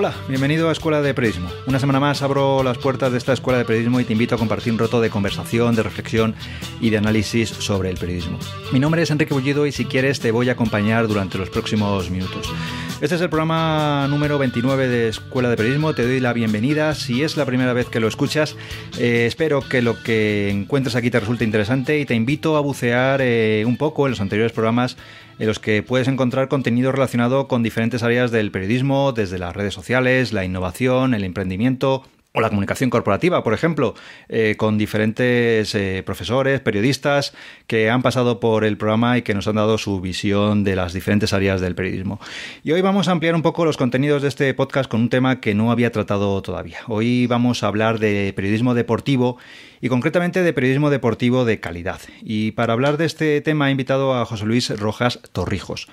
Hola, bienvenido a Escuela de Periodismo. Una semana más abro las puertas de esta Escuela de Periodismo y te invito a compartir un rato de conversación, de reflexión y de análisis sobre el periodismo. Mi nombre es Enrique Bullido y si quieres te voy a acompañar durante los próximos minutos. Este es el programa número 29 de Escuela de Periodismo. Te doy la bienvenida. Si es la primera vez que lo escuchas, eh, espero que lo que encuentres aquí te resulte interesante y te invito a bucear eh, un poco en los anteriores programas en los que puedes encontrar contenido relacionado con diferentes áreas del periodismo, desde las redes sociales, la innovación, el emprendimiento, o la comunicación corporativa, por ejemplo, eh, con diferentes eh, profesores, periodistas que han pasado por el programa y que nos han dado su visión de las diferentes áreas del periodismo. Y hoy vamos a ampliar un poco los contenidos de este podcast con un tema que no había tratado todavía. Hoy vamos a hablar de periodismo deportivo y concretamente de periodismo deportivo de calidad. Y para hablar de este tema he invitado a José Luis Rojas Torrijos.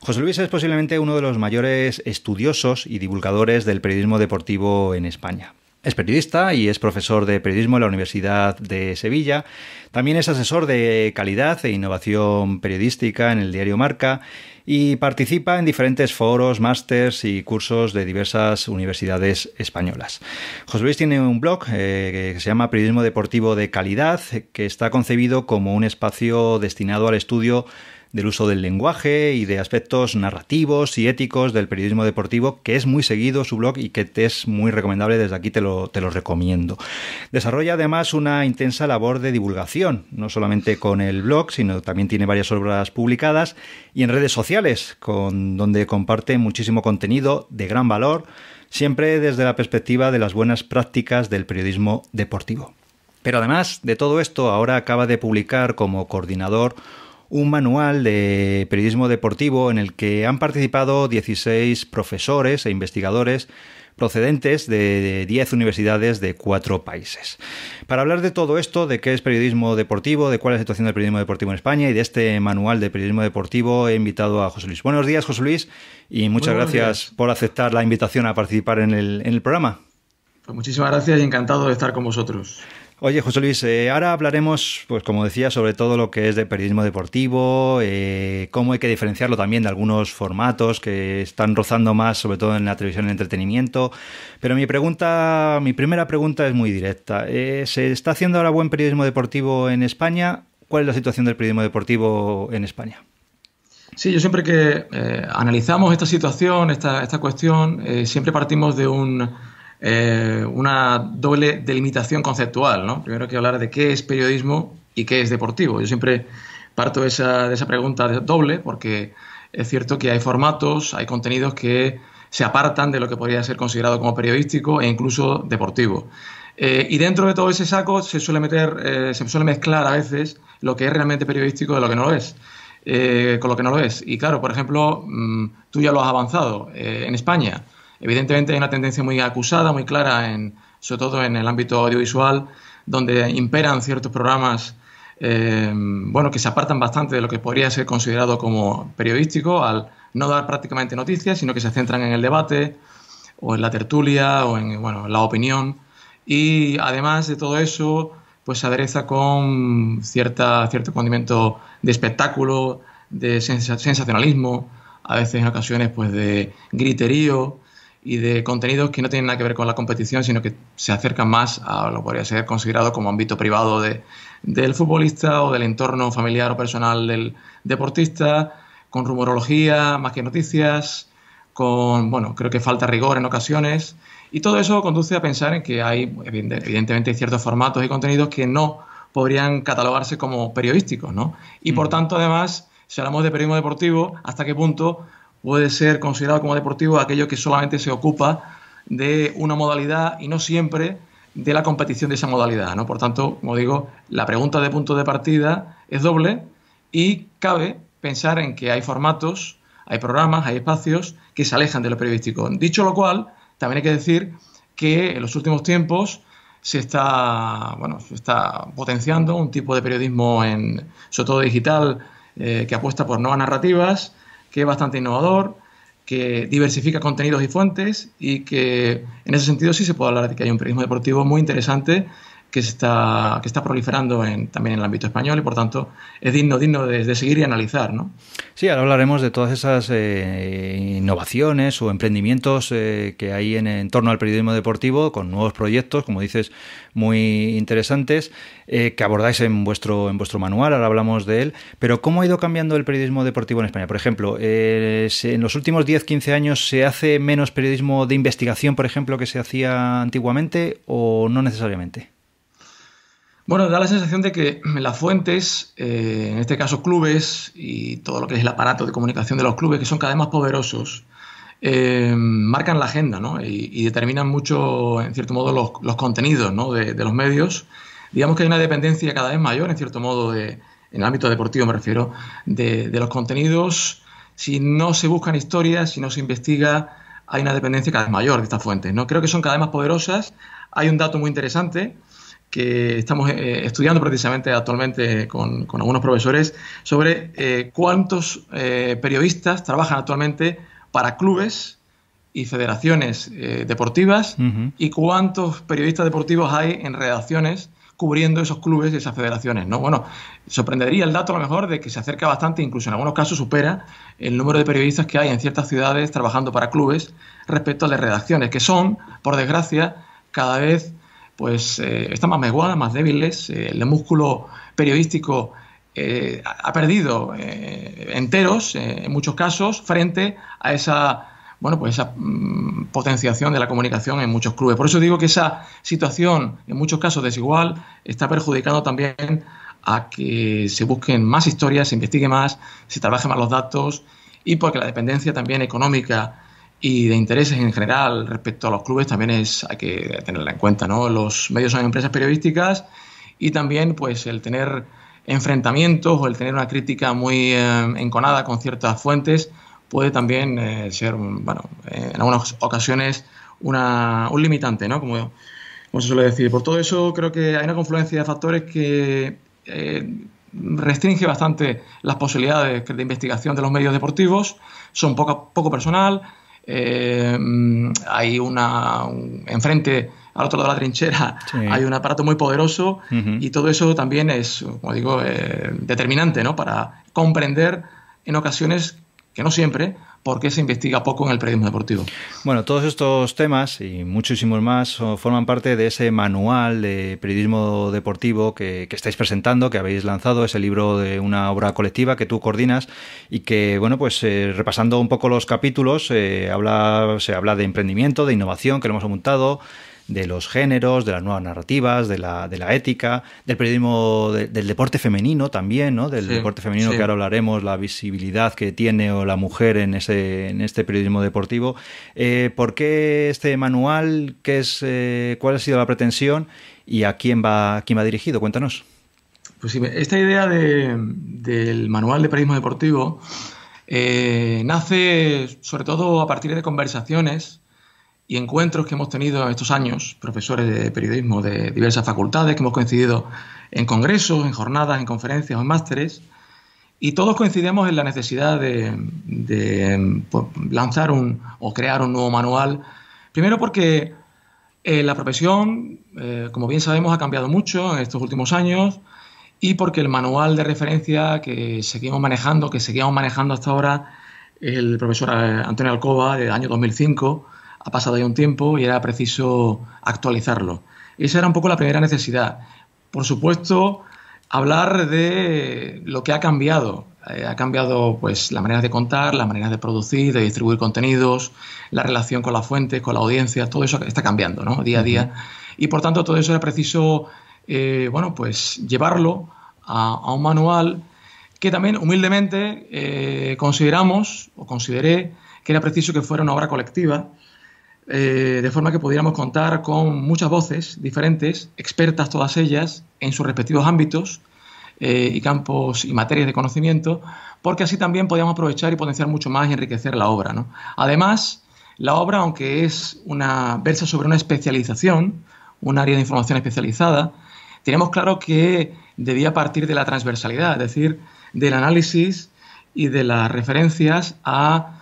José Luis es posiblemente uno de los mayores estudiosos y divulgadores del periodismo deportivo en España. Es periodista y es profesor de periodismo en la Universidad de Sevilla. También es asesor de calidad e innovación periodística en el diario Marca y participa en diferentes foros, másters y cursos de diversas universidades españolas. José Luis tiene un blog eh, que se llama Periodismo Deportivo de Calidad, que está concebido como un espacio destinado al estudio del uso del lenguaje y de aspectos narrativos y éticos del periodismo deportivo, que es muy seguido su blog y que te es muy recomendable, desde aquí te lo, te lo recomiendo. Desarrolla además una intensa labor de divulgación, no solamente con el blog, sino también tiene varias obras publicadas y en redes sociales, con, donde comparte muchísimo contenido de gran valor, siempre desde la perspectiva de las buenas prácticas del periodismo deportivo. Pero además de todo esto, ahora acaba de publicar como coordinador un manual de periodismo deportivo en el que han participado 16 profesores e investigadores procedentes de 10 universidades de 4 países. Para hablar de todo esto, de qué es periodismo deportivo, de cuál es la situación del periodismo deportivo en España y de este manual de periodismo deportivo, he invitado a José Luis. Buenos días, José Luis, y muchas gracias por aceptar la invitación a participar en el, en el programa. Pues muchísimas gracias y encantado de estar con vosotros. Oye, José Luis, eh, ahora hablaremos, pues como decía, sobre todo lo que es de periodismo deportivo, eh, cómo hay que diferenciarlo también de algunos formatos que están rozando más, sobre todo en la televisión y el entretenimiento. Pero mi pregunta, mi primera pregunta es muy directa. Eh, ¿Se está haciendo ahora buen periodismo deportivo en España? ¿Cuál es la situación del periodismo deportivo en España? Sí, yo siempre que analizamos esta situación, esta, esta cuestión, siempre partimos de un eh, una doble delimitación conceptual, ¿no? Primero hay que hablar de qué es periodismo y qué es deportivo. Yo siempre parto de esa pregunta doble porque es cierto que hay formatos, hay contenidos que se apartan de lo que podría ser considerado como periodístico e incluso deportivo. Eh, y dentro de todo ese saco se suele meter, eh, se suele mezclar a veces lo que es realmente periodístico de lo que no lo es. con lo que no lo es. Y claro, por ejemplo, mm, tú ya lo has avanzado. en España, Evidentemente hay una tendencia muy acusada, muy clara, en, sobre todo en el ámbito audiovisual, donde imperan ciertos programas eh, bueno, que se apartan bastante de lo que podría ser considerado como periodístico, al no dar prácticamente noticias, sino que se centran en el debate, o en la tertulia, o en bueno, la opinión. Y además de todo eso, pues se adereza con cierta, cierto condimento de espectáculo, de sensacionalismo, a veces en ocasiones pues de griterío, y de contenidos que no tienen nada que ver con la competición, sino que se acercan más a lo que podría ser considerado como ámbito privado del futbolista o del entorno familiar o personal del deportista, con rumorología, más que noticias, con, bueno, creo que falta rigor en ocasiones. Y todo eso conduce a pensar en que hay, evidentemente, ciertos formatos y contenidos que no podrían catalogarse como periodísticos, ¿no? Y por tanto, además, si hablamos de periodismo deportivo, ¿hasta qué punto puede ser considerado como deportivo aquello que solamente se ocupa de una modalidad y no siempre de la competición de esa modalidad. Por tanto, como digo, la pregunta de punto de partida es doble y cabe pensar en que hay formatos, hay programas, hay espacios que se alejan de lo periodístico. Dicho lo cual, también hay que decir que en los últimos tiempos se está, bueno, se está potenciando un tipo de periodismo, en, sobre todo digital, eh, que apuesta por nuevas narrativas, que es bastante innovador, que diversifica contenidos y fuentes y que en ese sentido sí se puede hablar de que hay un periodismo deportivo muy interesante que está, está proliferando en, también en el ámbito español y por tanto es digno, digno de, seguir y analizar. ¿no? Sí, ahora hablaremos de todas esas eh, innovaciones o emprendimientos eh, que hay en, torno al periodismo deportivo con nuevos proyectos, como dices, muy interesantes eh, que abordáis en vuestro, en vuestro manual, ahora hablamos de él, pero ¿cómo ha ido cambiando el periodismo deportivo en España? Por ejemplo, en los últimos 10-15 años se hace menos periodismo de investigación, por ejemplo, que se hacía antiguamente o no necesariamente? Bueno, da la sensación de que las fuentes, eh, en este caso clubes y todo lo que es el aparato de comunicación de los clubes, que son cada vez más poderosos, eh, marcan la agenda ¿no? y, determinan mucho, en cierto modo, los, contenidos ¿no? de, los medios. Digamos que hay una dependencia cada vez mayor, en cierto modo, en el ámbito deportivo me refiero, de, de los contenidos. Si no se buscan historias, si no se investiga, hay una dependencia cada vez mayor de estas fuentes. ¿no? Creo que son cada vez más poderosas. Hay un dato muy interesante que estamos eh, estudiando precisamente actualmente con, algunos profesores sobre eh, cuántos eh, periodistas trabajan actualmente para clubes y federaciones deportivas y cuántos periodistas deportivos hay en redacciones cubriendo esos clubes y esas federaciones. ¿no? Bueno, sorprendería el dato a lo mejor de que se acerca bastante, incluso en algunos casos supera el número de periodistas que hay en ciertas ciudades trabajando para clubes respecto a las redacciones, que son, por desgracia, cada vez pues eh, están más meguadas, más débiles, eh, el músculo periodístico eh, ha perdido enteros en muchos casos frente a esa bueno, pues esa mm, potenciación de la comunicación en muchos clubes. Por eso digo que esa situación, en muchos casos desigual, está perjudicando también a que se busquen más historias, se investigue más, se trabaje más los datos y porque la dependencia también económica y de intereses en general respecto a los clubes también es hay que tenerla en cuenta, ¿no? Los medios son empresas periodísticas y también pues el tener enfrentamientos o el tener una crítica muy eh, enconada con ciertas fuentes puede también eh, ser, eh, en algunas ocasiones un limitante, Como, como, se suele decir. Por todo eso creo que hay una confluencia de factores que restringe bastante las posibilidades de investigación de los medios deportivos, son poco, poco personal, eh, mm, hay una, enfrente al otro lado de la trinchera hay un aparato muy poderoso y todo eso también es, como digo, eh, determinante para comprender en ocasiones, que no siempre, por qué se investiga poco en el periodismo deportivo. Bueno, todos estos temas y muchísimos más oh, forman parte de ese manual de periodismo deportivo que, estáis presentando, que habéis lanzado, ese libro de una obra colectiva que tú coordinas y que, bueno, pues eh, repasando un poco los capítulos, eh, habla, se habla de emprendimiento, de innovación, que lo hemos montado de los géneros, de las nuevas narrativas, de la, ética, del periodismo, del deporte femenino también, ¿no? Del deporte femenino que ahora hablaremos, la visibilidad que tiene o la mujer en, ese, en este periodismo deportivo. Eh, ¿Por qué este manual? ¿Qué es, eh, ¿Cuál ha sido la pretensión? ¿Y a quién va, quién va dirigido? Cuéntanos. Pues sí, esta idea del manual de periodismo deportivo eh, nace sobre todo a partir de conversaciones y encuentros que hemos tenido estos años, profesores de periodismo de diversas facultades, que hemos coincidido en congresos, en jornadas, en conferencias o en másteres, y todos coincidimos en la necesidad de, pues, lanzar un, o crear un nuevo manual, primero porque eh, la profesión, eh, como bien sabemos, ha cambiado mucho en estos últimos años y porque el manual de referencia que seguimos manejando, que seguíamos manejando hasta ahora, el profesor eh, Antonio Alcoba del año 2005, ha pasado ya un tiempo y era preciso actualizarlo. Esa era un poco la primera necesidad. Por supuesto, hablar de lo que ha cambiado. Eh, ha cambiado pues la manera de contar, la manera de producir, de distribuir contenidos, la relación con las fuentes, con la audiencia, todo eso está cambiando, ¿no? Día a día. Y por tanto, todo eso era preciso, eh, bueno, pues llevarlo a, un manual que también humildemente eh, consideramos o consideré que era preciso que fuera una obra colectiva eh, de forma que pudiéramos contar con muchas voces diferentes, expertas todas ellas en sus respectivos ámbitos eh, y campos y materias de conocimiento, porque así también podíamos aprovechar y potenciar mucho más y enriquecer la obra. Además, la obra, aunque es una versa sobre una especialización, un área de información especializada, tenemos claro que debía partir de la transversalidad, es decir, del análisis y de las referencias a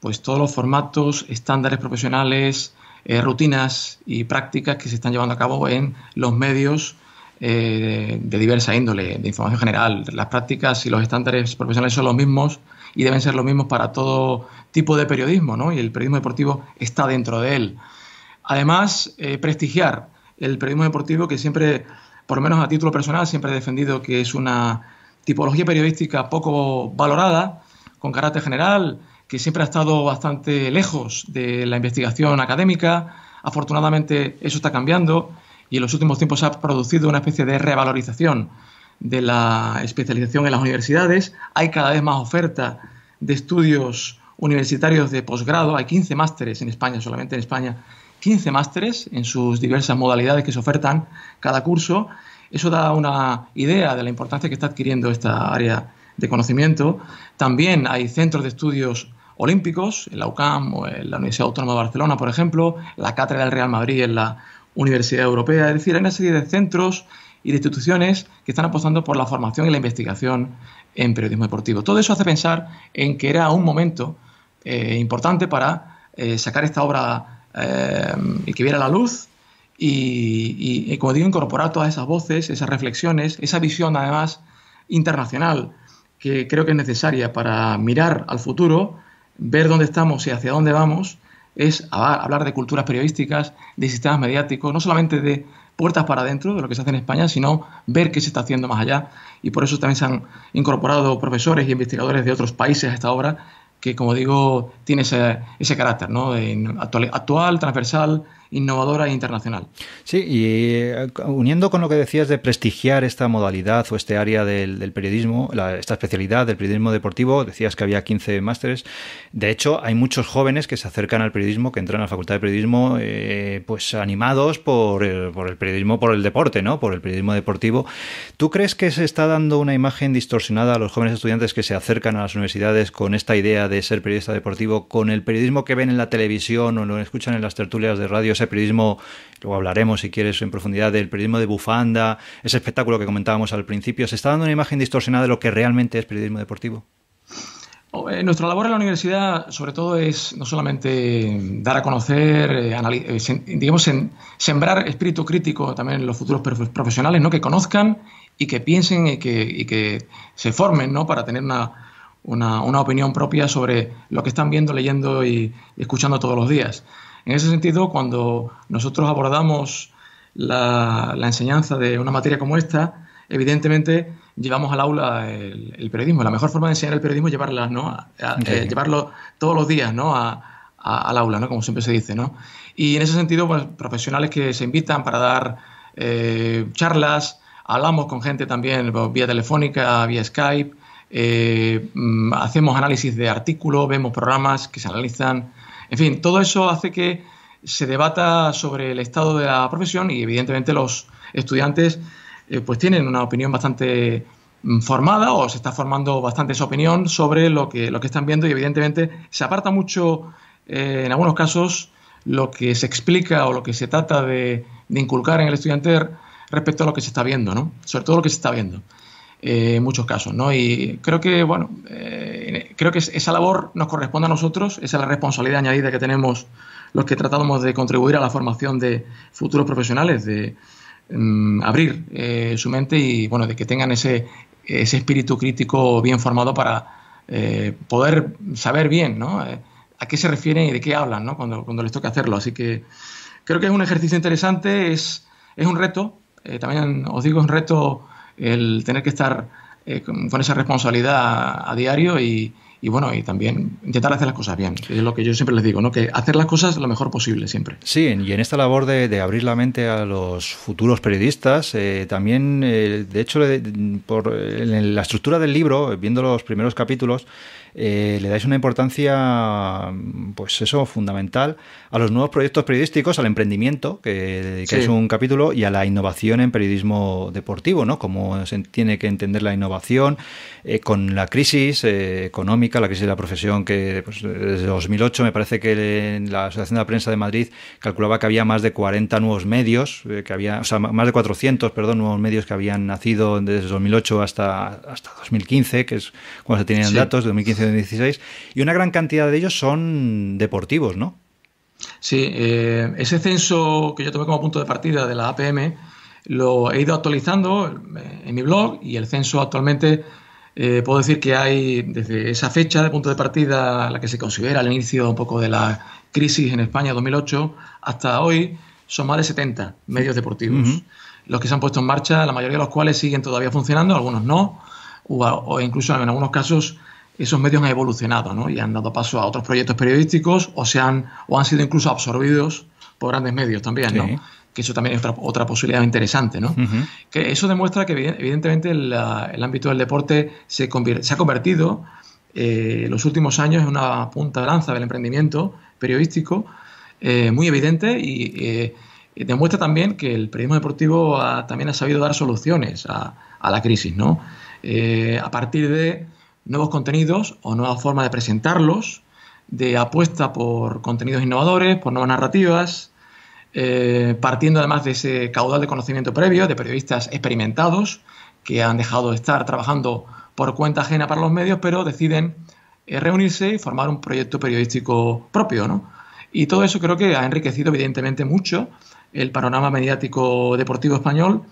pues todos los formatos, estándares profesionales, eh, rutinas y prácticas que se están llevando a cabo en los medios eh, de diversa índole, de información general. Las prácticas y los estándares profesionales son los mismos y deben ser los mismos para todo tipo de periodismo, ¿no? Y el periodismo deportivo está dentro de él. Además, eh, prestigiar el periodismo deportivo que siempre, por lo menos a título personal, siempre he defendido que es una tipología periodística poco valorada, con carácter general, que siempre ha estado bastante lejos de la investigación académica. Afortunadamente eso está cambiando y en los últimos tiempos se ha producido una especie de revalorización de la especialización en las universidades. Hay cada vez más oferta de estudios universitarios de posgrado. Hay 15 másteres en España, solamente en España, 15 másteres en sus diversas modalidades que se ofertan cada curso. Eso da una idea de la importancia que está adquiriendo esta área de conocimiento. También hay centros de estudios olímpicos, en la UCAM o en la Universidad Autónoma de Barcelona, por ejemplo, la Cátedra del Real Madrid en la Universidad Europea. Es decir, hay una serie de centros y de instituciones que están apostando por la formación y la investigación en periodismo deportivo. Todo eso hace pensar en que era un momento eh, importante para eh, sacar esta obra eh, y que viera la luz y, y, como digo, incorporar todas esas voces, esas reflexiones, esa visión además internacional que creo que es necesaria para mirar al futuro ver dónde estamos y hacia dónde vamos es hablar de culturas periodísticas, de sistemas mediáticos, no solamente de puertas para adentro de lo que se hace en España, sino ver qué se está haciendo más allá. Y por eso también se han incorporado profesores y investigadores de otros países a esta obra, que como digo, tiene ese, carácter ¿no? actual, transversal, innovadora e internacional. Sí, y eh, uniendo con lo que decías de prestigiar esta modalidad o este área del, periodismo, esta especialidad del periodismo deportivo, decías que había 15 másteres. De hecho, hay muchos jóvenes que se acercan al periodismo, que entran a la Facultad de Periodismo, eh, pues animados eh, por el, periodismo, por el deporte, ¿no? Por el periodismo deportivo. ¿Tú crees que se está dando una imagen distorsionada a los jóvenes estudiantes que se acercan a las universidades con esta idea de ser periodista deportivo, con el periodismo que ven en la televisión o lo escuchan en las tertulias de radio? el periodismo, luego hablaremos si quieres en profundidad del periodismo de bufanda, ese espectáculo que comentábamos al principio, ¿se está dando una imagen distorsionada de lo que realmente es periodismo deportivo? Oh, eh, nuestra labor en la universidad, sobre todo, es no solamente dar a conocer, eh, eh, digamos, sembrar espíritu crítico también en los futuros profesionales, ¿no? que conozcan y que piensen y que, se formen ¿no? para tener una, una, opinión propia sobre lo que están viendo, leyendo y escuchando todos los días. En ese sentido, cuando nosotros abordamos la, enseñanza de una materia como esta, evidentemente llevamos al aula el, periodismo. La mejor forma de enseñar el periodismo es eh, llevarlo todos los días ¿no? al aula, ¿no? como siempre se dice. ¿no? Y en ese sentido, pues, profesionales que se invitan para dar eh, charlas, hablamos con gente también pues, vía telefónica, vía Skype, eh, mm, hacemos análisis de artículos, vemos programas que se analizan, en fin, todo eso hace que se debata sobre el estado de la profesión y evidentemente los estudiantes eh, pues tienen una opinión bastante mm, formada o se está formando bastante su opinión sobre lo que, lo que están viendo y evidentemente se aparta mucho eh, en algunos casos lo que se explica o lo que se trata de, de, inculcar en el estudiante respecto a lo que se está viendo, ¿no? sobre todo lo que se está viendo. Eh, en muchos casos, ¿no? Y creo que, bueno, eh, creo que esa labor nos corresponde a nosotros, esa es la responsabilidad añadida que tenemos los que tratamos de contribuir a la formación de futuros profesionales, de mm, abrir eh, su mente y, bueno, de que tengan ese, espíritu crítico bien formado para poder saber bien, ¿no? a qué se refieren y de qué hablan, Cuando, les toca hacerlo. Así que creo que es un ejercicio interesante, es, es un reto, también os digo, es un reto el tener que estar eh, con, esa responsabilidad a, diario y, bueno, y también intentar hacer las cosas bien, es lo que yo siempre les digo, ¿no? Que hacer las cosas lo mejor posible siempre. Sí, y en esta labor de, abrir la mente a los futuros periodistas, eh, también, eh, de hecho, por, en la estructura del libro, viendo los primeros capítulos, eh, le dais una importancia, pues eso, fundamental a los nuevos proyectos periodísticos, al emprendimiento, que, es un capítulo, y a la innovación en periodismo deportivo, ¿no? Cómo se tiene que entender la innovación eh, con la crisis eh, económica, la crisis de la profesión, que pues, desde 2008 me parece que la Asociación de la Prensa de Madrid calculaba que había más de 40 nuevos medios, que había, o sea, más de 400, perdón, nuevos medios que habían nacido desde 2008 hasta, hasta 2015, que es cuando se tenían datos, de 2015 y una gran cantidad de ellos son deportivos, ¿no? Sí, eh, ese censo que yo tomé como punto de partida de la APM lo he ido actualizando en mi blog y el censo actualmente eh, puedo decir que hay desde esa fecha de punto de partida, la que se considera el inicio un poco de la crisis en España 2008, hasta hoy son más de 70 medios deportivos. Los que se han puesto en marcha, la mayoría de los cuales siguen todavía funcionando, algunos no, o incluso en algunos casos esos medios han evolucionado ¿no? y han dado paso a otros proyectos periodísticos o, se han, o han sido incluso absorbidos por grandes medios también, ¿no? Que eso también es otra, posibilidad interesante, ¿no? Que eso demuestra que evidentemente ah, el, ámbito del deporte se, ha convertido en eh, los últimos años en una punta de lanza del emprendimiento periodístico eh, muy evidente y eh, demuestra también que el periodismo deportivo también ha sabido dar soluciones a, a la crisis, ¿no? a partir de nuevos contenidos o nuevas formas de presentarlos, de apuesta por contenidos innovadores, por nuevas narrativas, eh, partiendo además de ese caudal de conocimiento previo de periodistas experimentados que han dejado de estar trabajando por cuenta ajena para los medios, pero deciden eh, reunirse y formar un proyecto periodístico propio. ¿no? Y todo eso creo que ha enriquecido evidentemente mucho el panorama mediático deportivo español,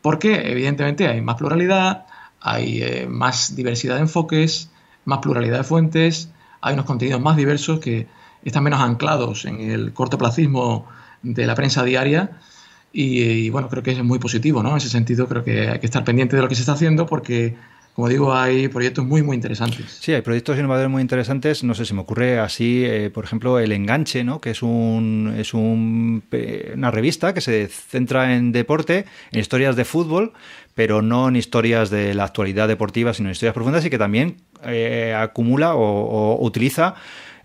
porque evidentemente hay más pluralidad, hay eh, más diversidad de enfoques, más pluralidad de fuentes, hay unos contenidos más diversos que están menos anclados en el cortoplacismo de la prensa diaria. Y, eh, y, bueno, creo que es muy positivo, ¿no? En ese sentido, creo que hay que estar pendiente de lo que se está haciendo porque como digo, hay proyectos muy, muy interesantes. Sí, hay proyectos innovadores muy interesantes. No sé, se me ocurre así, eh, por ejemplo, El Enganche, ¿no? que es, un, es un, una revista que se centra en deporte, en historias de fútbol, pero no en historias de la actualidad deportiva, sino en historias profundas y que también eh, acumula o utiliza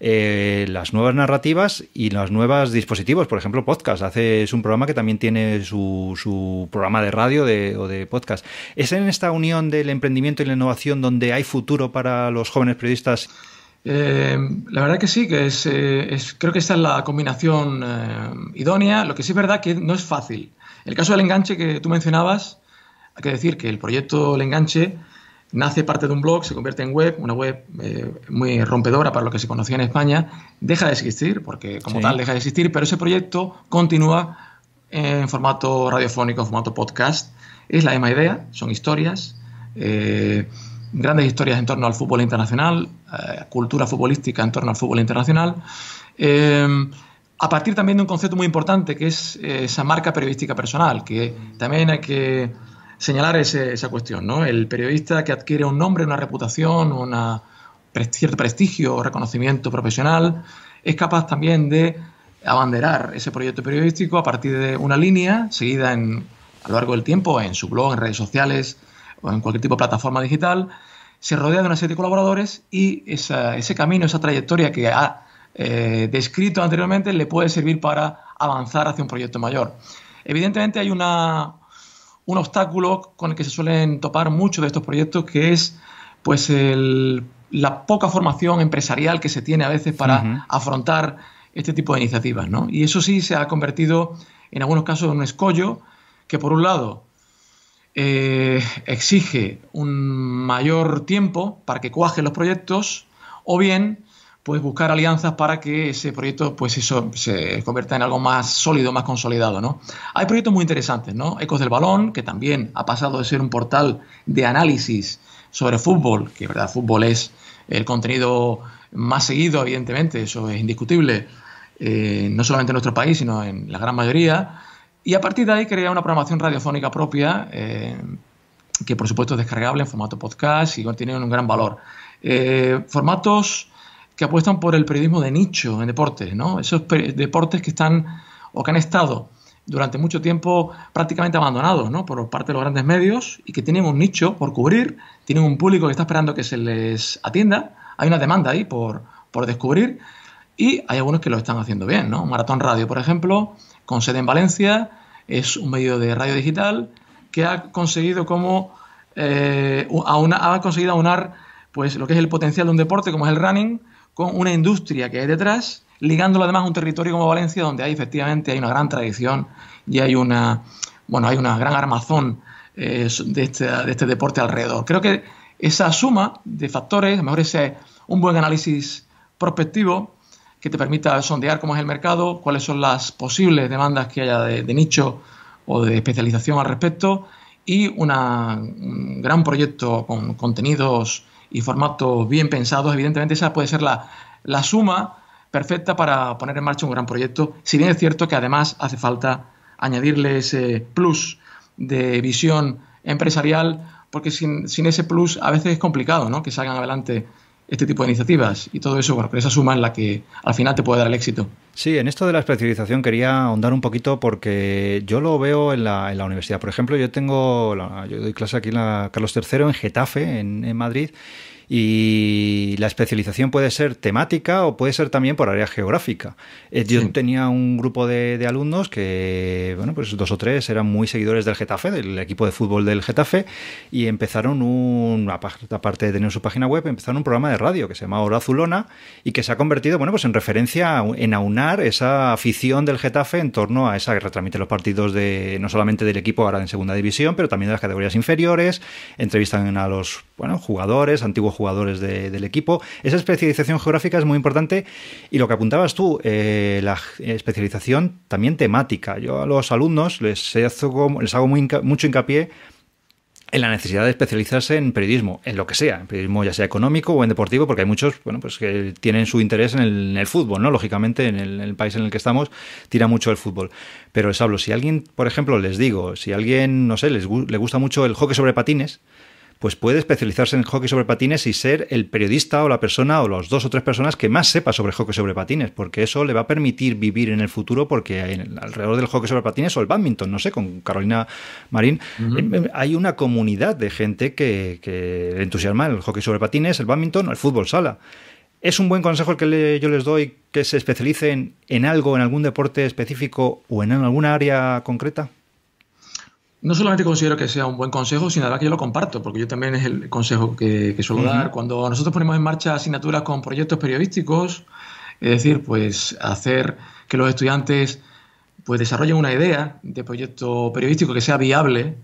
eh, las nuevas narrativas y los nuevos dispositivos. Por ejemplo, podcast. es un programa que también tiene su, su programa de radio o de podcast. ¿Es en esta unión del emprendimiento y la innovación donde hay futuro para los jóvenes periodistas? Eh, la verdad que sí, que eh, es, creo que esta es la combinación idónea. Lo que sí es verdad que no es fácil. El caso del enganche que tú mencionabas, hay que decir que el proyecto El Enganche nace parte de un blog, se convierte en web, una web eh, muy rompedora para lo que se conocía en España, deja de existir, porque como tal deja de existir, pero ese proyecto continúa en formato radiofónico, en formato podcast. Es la misma idea, son historias, eh, grandes historias en torno al fútbol internacional, eh, cultura futbolística en torno al fútbol internacional. a partir también de un concepto muy importante que es esa marca periodística personal, que también hay que señalar esa cuestión, ¿no? El periodista que adquiere un nombre, una reputación, un cierto prestigio o reconocimiento profesional, es capaz también de abanderar ese proyecto periodístico a partir de una línea seguida en, a lo largo del tiempo en su blog, en redes sociales o en cualquier tipo de plataforma digital, se rodea de una serie de colaboradores y ese camino, esa trayectoria que ha eh, descrito anteriormente le puede servir para avanzar hacia un proyecto mayor. Evidentemente hay una, un obstáculo con el que se suelen topar muchos de estos proyectos, que es pues la poca formación empresarial que se tiene a veces para afrontar este tipo de iniciativas. Y eso sí se ha convertido en algunos casos en un escollo que por un lado eh, exige un mayor tiempo para que cuajen los proyectos o bien pues buscar alianzas para que ese proyecto pues eso se convierta en algo más sólido, más consolidado, Hay proyectos muy interesantes, ¿no? Ecos del Balón, que también ha pasado de ser un portal de análisis sobre fútbol, que verdad, fútbol es el contenido más seguido, evidentemente, eso es indiscutible, eh, no solamente en nuestro país, sino en la gran mayoría, y a partir de ahí crea una programación radiofónica propia, eh, que por supuesto es descargable en formato podcast y tiene un gran valor. Eh, formatos que apuestan por el periodismo de nicho en deportes, ¿no? Esos deportes que están o que han estado durante mucho tiempo prácticamente abandonados ¿no? por parte de los grandes medios y que tienen un nicho por cubrir, tienen un público que está esperando que se les atienda, hay una demanda ahí por, por descubrir y hay algunos que lo están haciendo bien. ¿no? Maratón Radio, por ejemplo, con sede en Valencia, es un medio de radio digital que ha conseguido como eh, ha conseguido aunar pues lo que es el potencial de un deporte como es el running con una industria que hay detrás, ligándolo además a un territorio como Valencia, donde hay efectivamente hay una gran tradición y hay una, bueno, hay una gran armazón eh, este, de, este, deporte alrededor. Creo que esa suma de factores, a lo mejor ese un buen análisis prospectivo que te permita sondear cómo es el mercado, cuáles son las posibles demandas que haya de, nicho o de especialización al respecto y un gran proyecto con contenidos y formatos bien pensados, evidentemente esa puede ser la, la suma perfecta para poner en marcha un gran proyecto, si bien es cierto que además hace falta añadirle ese plus de visión empresarial, porque sin, sin ese plus a veces es complicado ¿no? que salgan adelante este tipo de iniciativas. Y todo eso, bueno, pero esa suma en la que al final te puede dar el éxito. Sí, en esto de la especialización quería ahondar un poquito porque yo lo veo en la, en la universidad. Por ejemplo, yo tengo, yo doy clase aquí en la Carlos III en Getafe, en, en Madrid, y la especialización puede ser temática o puede ser también por área geográfica. Eh, yo tenía un grupo de, alumnos que, bueno, pues dos o tres eran muy seguidores del Getafe, del equipo de fútbol del Getafe, y empezaron un, aparte de tener su página web, empezaron un programa de radio que se llama Hora Azulona y que se ha convertido, bueno, pues en referencia en aunar esa afición del Getafe en torno a esa que retransmite los partidos de, no solamente del equipo ahora en segunda división, pero también de las categorías inferiores, entrevistan a los, bueno, jugadores, antiguos jugadores del equipo. Esa especialización geográfica es muy importante y lo que apuntabas tú, eh, la especialización también temática. Yo a los alumnos les, hago, les hago mucho hincapié en la necesidad de especializarse en periodismo, en lo que sea, en periodismo ya sea económico o en deportivo, porque hay muchos bueno, pues que tienen su interés en el, fútbol, ¿no? Lógicamente, en el, país en el que estamos, tira mucho el fútbol. Pero les hablo, si alguien, por ejemplo, les digo, si alguien, no sé, les, le gusta mucho el hockey sobre patines, pues puede especializarse en hockey sobre patines y ser el periodista o la persona o los dos o tres personas que más sepa sobre hockey sobre patines, porque eso le va a permitir vivir en el futuro, porque alrededor del hockey sobre patines o el badminton, no sé, con Carolina Marín, em, em, hay una comunidad de gente que, entusiasma el hockey sobre patines, el badminton, el fútbol sala. ¿Es un buen consejo el que yo les doy que se especialicen en algo, en algún deporte específico o en alguna área concreta? no solamente considero que sea un buen consejo, sino que yo lo comparto, porque yo también es el consejo que, suelo dar. Cuando nosotros ponemos en marcha asignaturas con proyectos periodísticos, es decir, pues hacer que los estudiantes pues desarrollen una idea de proyecto periodístico que sea viable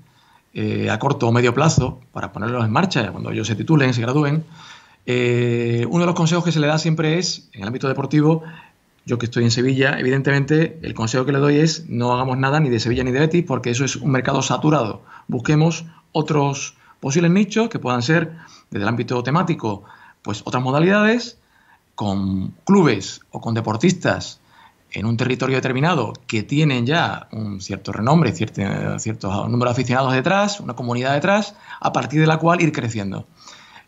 eh, a corto o medio plazo para ponerlos en marcha cuando ellos se titulen, se gradúen. Eh, uno de los consejos que se le da siempre es, en el ámbito deportivo, yo que estoy en Sevilla, evidentemente el consejo que le doy es no hagamos nada ni de Sevilla ni de Betis porque eso es un mercado saturado. Busquemos otros posibles nichos que puedan ser desde el ámbito temático, pues otras modalidades con clubes o con deportistas en un territorio determinado que tienen ya un cierto renombre, cierto, cierto número de aficionados detrás, una comunidad detrás, a partir de la cual ir creciendo.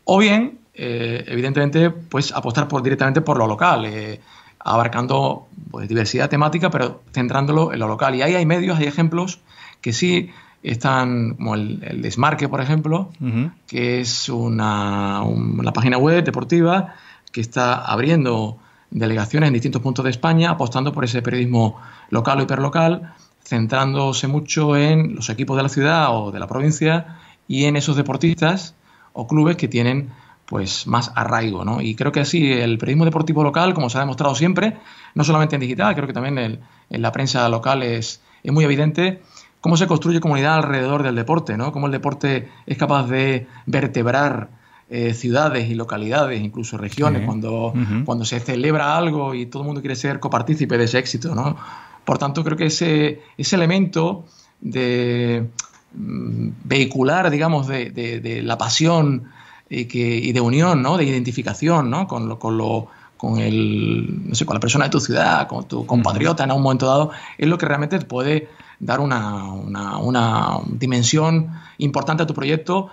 O bien, eh, evidentemente, pues apostar por, directamente por lo local. Eh, abarcando pues, diversidad temática, pero centrándolo en lo local. Y ahí hay medios, hay ejemplos que sí están, como el, Desmarque, por ejemplo, que es una, una página web deportiva que está abriendo delegaciones en distintos puntos de España, apostando por ese periodismo local o hiperlocal, centrándose mucho en los equipos de la ciudad o de la provincia y en esos deportistas o clubes que tienen pues más arraigo, ¿no? Y creo que así el periodismo deportivo local, como se ha demostrado siempre, no solamente en digital, creo que también en la prensa local es, muy evidente cómo se construye comunidad alrededor del deporte, ¿no? Cómo el deporte es capaz de vertebrar eh, ciudades y localidades, incluso regiones, cuando, cuando se celebra algo y todo el mundo quiere ser copartícipe de ese éxito, ¿no? Por tanto, creo que ese, ese elemento de mm, vehicular, digamos, de, de la pasión y, de unión, De identificación, Con con lo con el, no sé, con la persona de tu ciudad, con tu compatriota en un momento dado, es lo que realmente puede dar una, dimensión importante a tu proyecto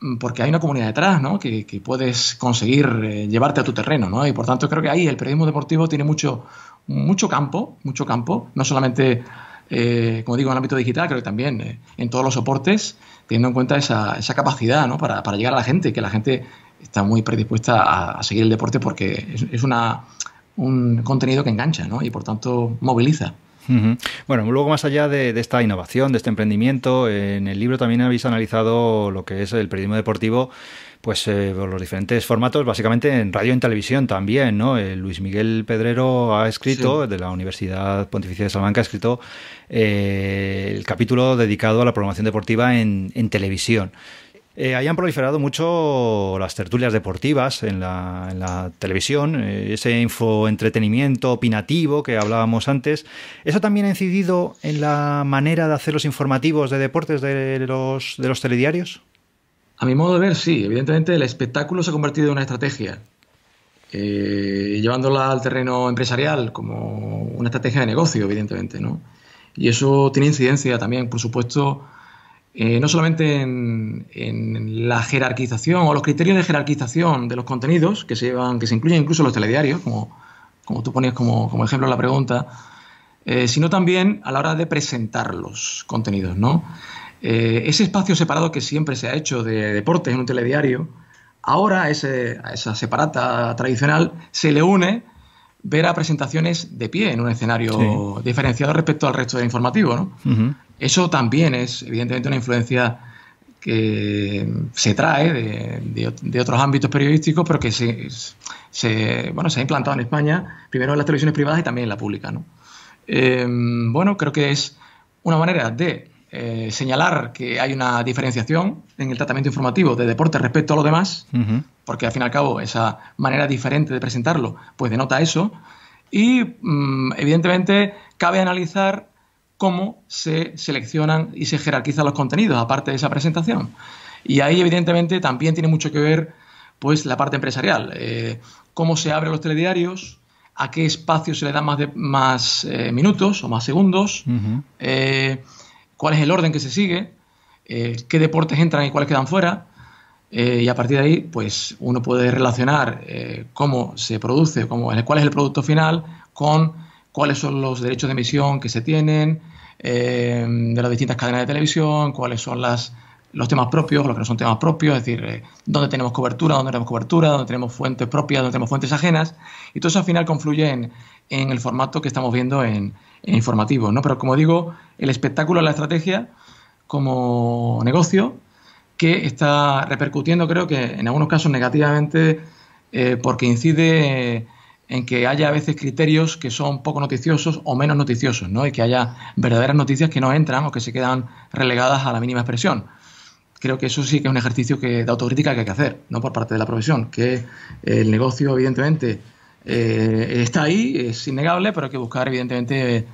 mm, porque hay una comunidad detrás, ¿no? Que, puedes conseguir eh, llevarte a tu terreno, ¿no? Y por tanto creo que ahí el periodismo deportivo tiene mucho, mucho campo, mucho campo, no solamente, eh, como digo, en el ámbito digital, creo que también eh, en todos los soportes teniendo en cuenta esa, esa capacidad para, llegar a la gente, que la gente está muy predispuesta a, seguir el deporte porque es, un contenido que engancha y por tanto moviliza. Bueno, luego más allá de, de, esta innovación, de este emprendimiento, en el libro también habéis analizado lo que es el periodismo deportivo pues eh, los diferentes formatos, básicamente en radio y en televisión también, ¿no? Eh, Luis Miguel Pedrero ha escrito, de la Universidad Pontificia de Salamanca, ha escrito eh, el capítulo dedicado a la programación deportiva en, televisión. hayan proliferado mucho las tertulias deportivas en la, televisión, ese infoentretenimiento opinativo que hablábamos antes. ¿Eso también ha incidido en la manera de hacer los informativos de deportes de los, de los telediarios? A mi modo de ver, sí. Evidentemente, el espectáculo se ha convertido en una estrategia. Eh, llevándola al terreno empresarial como una estrategia de negocio, evidentemente, ¿no? Y eso tiene incidencia también, por supuesto, eh, no solamente en, la jerarquización o los criterios de jerarquización de los contenidos que se llevan, que se incluyen incluso los telediarios, como, como tú ponías como, ejemplo en la pregunta, eh, sino también a la hora de presentar los contenidos, ¿no? Eh, ese espacio separado que siempre se ha hecho de deportes en un telediario, ahora a esa separata tradicional se le une ver a presentaciones de pie en un escenario diferenciado respecto al resto del informativo. Eso también es, evidentemente, una influencia que se trae de, otros ámbitos periodísticos, pero que se, bueno, se ha implantado en España, primero en las televisiones privadas y también en la pública. Eh, bueno, creo que es una manera de eh, señalar que hay una diferenciación en el tratamiento informativo de deporte respecto a lo demás, porque al fin y al cabo esa manera diferente de presentarlo pues denota eso, y mm, evidentemente cabe analizar cómo se seleccionan y se jerarquizan los contenidos, aparte de esa presentación. Y ahí, evidentemente, también tiene mucho que ver pues, la parte empresarial. Eh, cómo se abren los telediarios, a qué espacio se le dan más, más eh, minutos o más segundos, cuál es el orden que se sigue, eh, qué deportes entran y cuáles quedan fuera. Eh, y a partir de ahí, pues uno puede relacionar eh, cómo se produce, cuál es el producto final con cuáles son los derechos de emisión que se tienen de las distintas cadenas de televisión, cuáles son las, los temas propios, los que no son temas propios, es decir, dónde tenemos cobertura, dónde no tenemos cobertura, dónde tenemos fuentes propias, dónde tenemos fuentes ajenas. Y todo eso al final confluye en el formato que estamos viendo en, e informativo, ¿no? Pero como digo, el espectáculo de la estrategia como negocio que está repercutiendo, creo que en algunos casos negativamente, eh, porque incide en que haya a veces criterios que son poco noticiosos o menos noticiosos, ¿no? Y que haya verdaderas noticias que no entran o que se quedan relegadas a la mínima expresión. Creo que eso sí que es un ejercicio que, de autocrítica que hay que hacer, ¿no? Por parte de la profesión, que el negocio, evidentemente, eh, está ahí, es innegable, pero hay que buscar, evidentemente,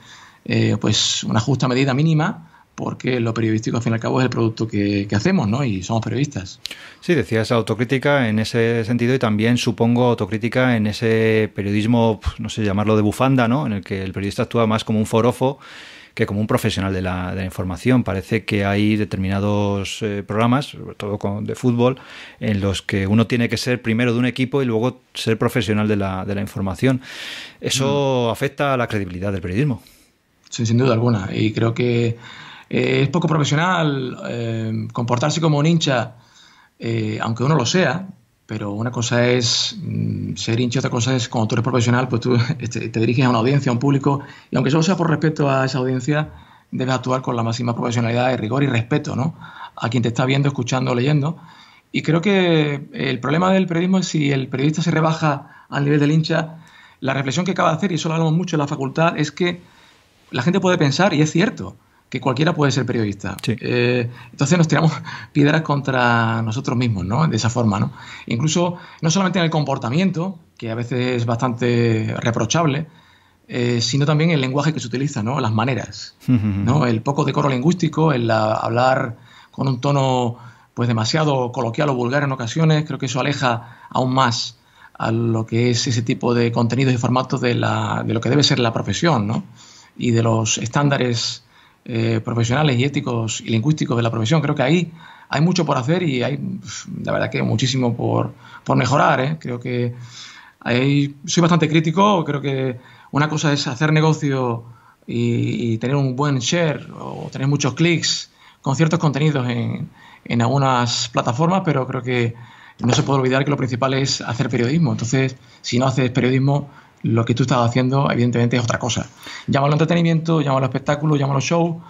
eh, pues una justa medida mínima porque lo periodístico al fin y al cabo es el producto que, hacemos, ¿no? Y somos periodistas. Sí, decías autocrítica en ese sentido y también supongo autocrítica en ese periodismo, no sé llamarlo de bufanda, ¿no? En el que el periodista actúa más como un forofo que como un profesional de la, información. Parece que hay determinados eh, programas, sobre todo de fútbol, en los que uno tiene que ser primero de un equipo y luego ser profesional de la, información. Eso mm. afecta a la credibilidad del periodismo. sin duda alguna. Y creo que eh, es poco profesional eh, comportarse como un hincha, aunque uno lo sea, pero una cosa es mm, ser hincha, otra cosa es cuando tú eres profesional, pues tú este, te diriges a una audiencia, a un público, y aunque solo sea por respeto a esa audiencia, debes actuar con la máxima profesionalidad, y rigor y respeto, ¿no? A quien te está viendo, escuchando, leyendo. Y creo que el problema del periodismo es si el periodista se rebaja al nivel del hincha. La reflexión que acaba de hacer, y eso lo hablamos mucho en la facultad, es que la gente puede pensar, y es cierto, que cualquiera puede ser periodista. Eh, entonces nos tiramos piedras contra nosotros mismos, ¿no? De esa forma, ¿no? Incluso, no solamente en el comportamiento, que a veces es bastante reprochable, eh, sino también el lenguaje que se utiliza, ¿no? Las maneras, ¿no? El poco decoro lingüístico, el hablar con un tono pues demasiado coloquial o vulgar en ocasiones, creo que eso aleja aún más a lo que es ese tipo de contenidos y formatos de, de lo que debe ser la profesión, ¿no? Y de los estándares eh, profesionales y éticos y lingüísticos de la profesión. Creo que ahí hay mucho por hacer y hay, la verdad, que muchísimo por, mejorar. ¿eh? Creo que ahí soy bastante crítico. Creo que una cosa es hacer negocio y, tener un buen share o tener muchos clics con ciertos contenidos en, en algunas plataformas, pero creo que no se puede olvidar que lo principal es hacer periodismo. Entonces, si no haces periodismo, lo que tú estás haciendo, evidentemente, es otra cosa. Llama Llámalo entretenimiento, llámalo espectáculo, llámalo show,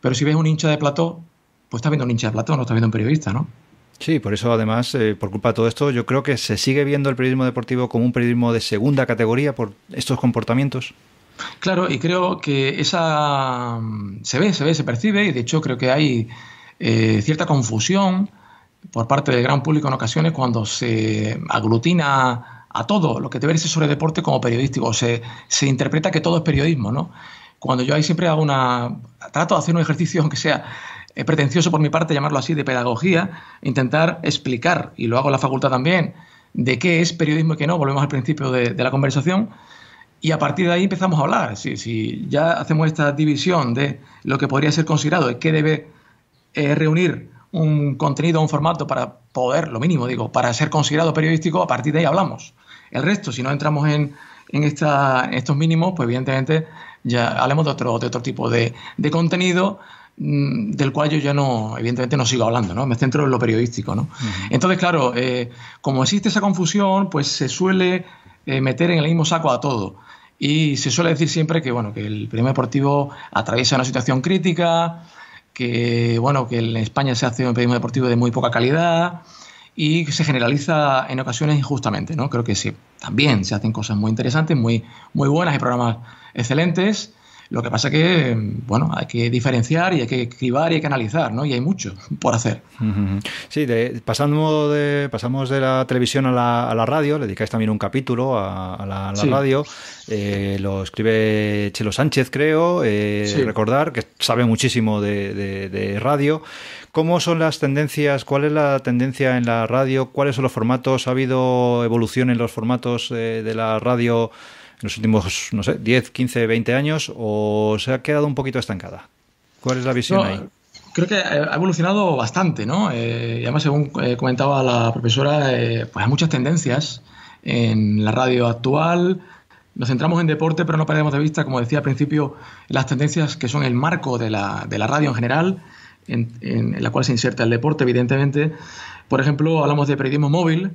pero si ves un hincha de plató, pues estás viendo un hincha de plató, no estás viendo un periodista, ¿no? Sí, por eso además, eh, por culpa de todo esto, yo creo que se sigue viendo el periodismo deportivo como un periodismo de segunda categoría por estos comportamientos. Claro, y creo que esa se ve, se ve, se percibe, y de hecho creo que hay eh, cierta confusión por parte del gran público en ocasiones cuando se aglutina a todo lo que te verse sobre deporte como periodístico. Se, se interpreta que todo es periodismo, ¿no? Cuando yo ahí siempre hago una. Trato de hacer un ejercicio, aunque sea eh, pretencioso por mi parte llamarlo así, de pedagogía, intentar explicar, y lo hago en la facultad también, de qué es periodismo y qué no. Volvemos al principio de, la conversación. Y a partir de ahí empezamos a hablar. Si, si, ya hacemos esta división de lo que podría ser considerado, es qué debe eh, reunir un contenido, un formato para poder, lo mínimo digo, para ser considerado periodístico, a partir de ahí hablamos. El resto, si no entramos en, estos mínimos, pues evidentemente ya hablemos de otro, otro tipo de, contenido mm, del cual yo ya no, evidentemente no sigo hablando, Me centro en lo periodístico, Entonces, claro, eh, como existe esa confusión, pues se suele eh, meter en el mismo saco a todo. Y se suele decir siempre que, bueno, que el periodismo deportivo atraviesa una situación crítica, que, bueno, que en España se hace un periodismo deportivo de muy poca calidad, y se generaliza en ocasiones injustamente, ¿no? Creo que sí, también se hacen cosas muy interesantes, muy, muy buenas y programas excelentes, lo que pasa que, bueno, hay que diferenciar y hay que escribar y hay que analizar, ¿no? Y hay mucho por hacer. Sí, pasando de, pasamos de la televisión a la, radio, le dedicáis también un capítulo a, la, radio, eh, lo escribe Chelo Sánchez, creo, eh, recordar, que sabe muchísimo de radio. ¿Cómo son las tendencias? ¿Cuál es la tendencia en la radio? ¿Cuáles son los formatos? ¿Ha habido evolución en los formatos eh, de la radio los últimos, no sé, 10, 15, 20 años o se ha quedado un poquito estancada? ¿Cuál es la visión ahí? Creo que eh, ha evolucionado bastante, ¿no? Eh, y además, según eh, comentaba la profesora, pues hay muchas tendencias en la radio actual. Nos centramos en deporte, pero no perdemos de vista, como decía al principio, las tendencias que son el marco de la, de la radio en general, en, la cual se inserta el deporte, evidentemente. Por ejemplo, hablamos de periodismo móvil,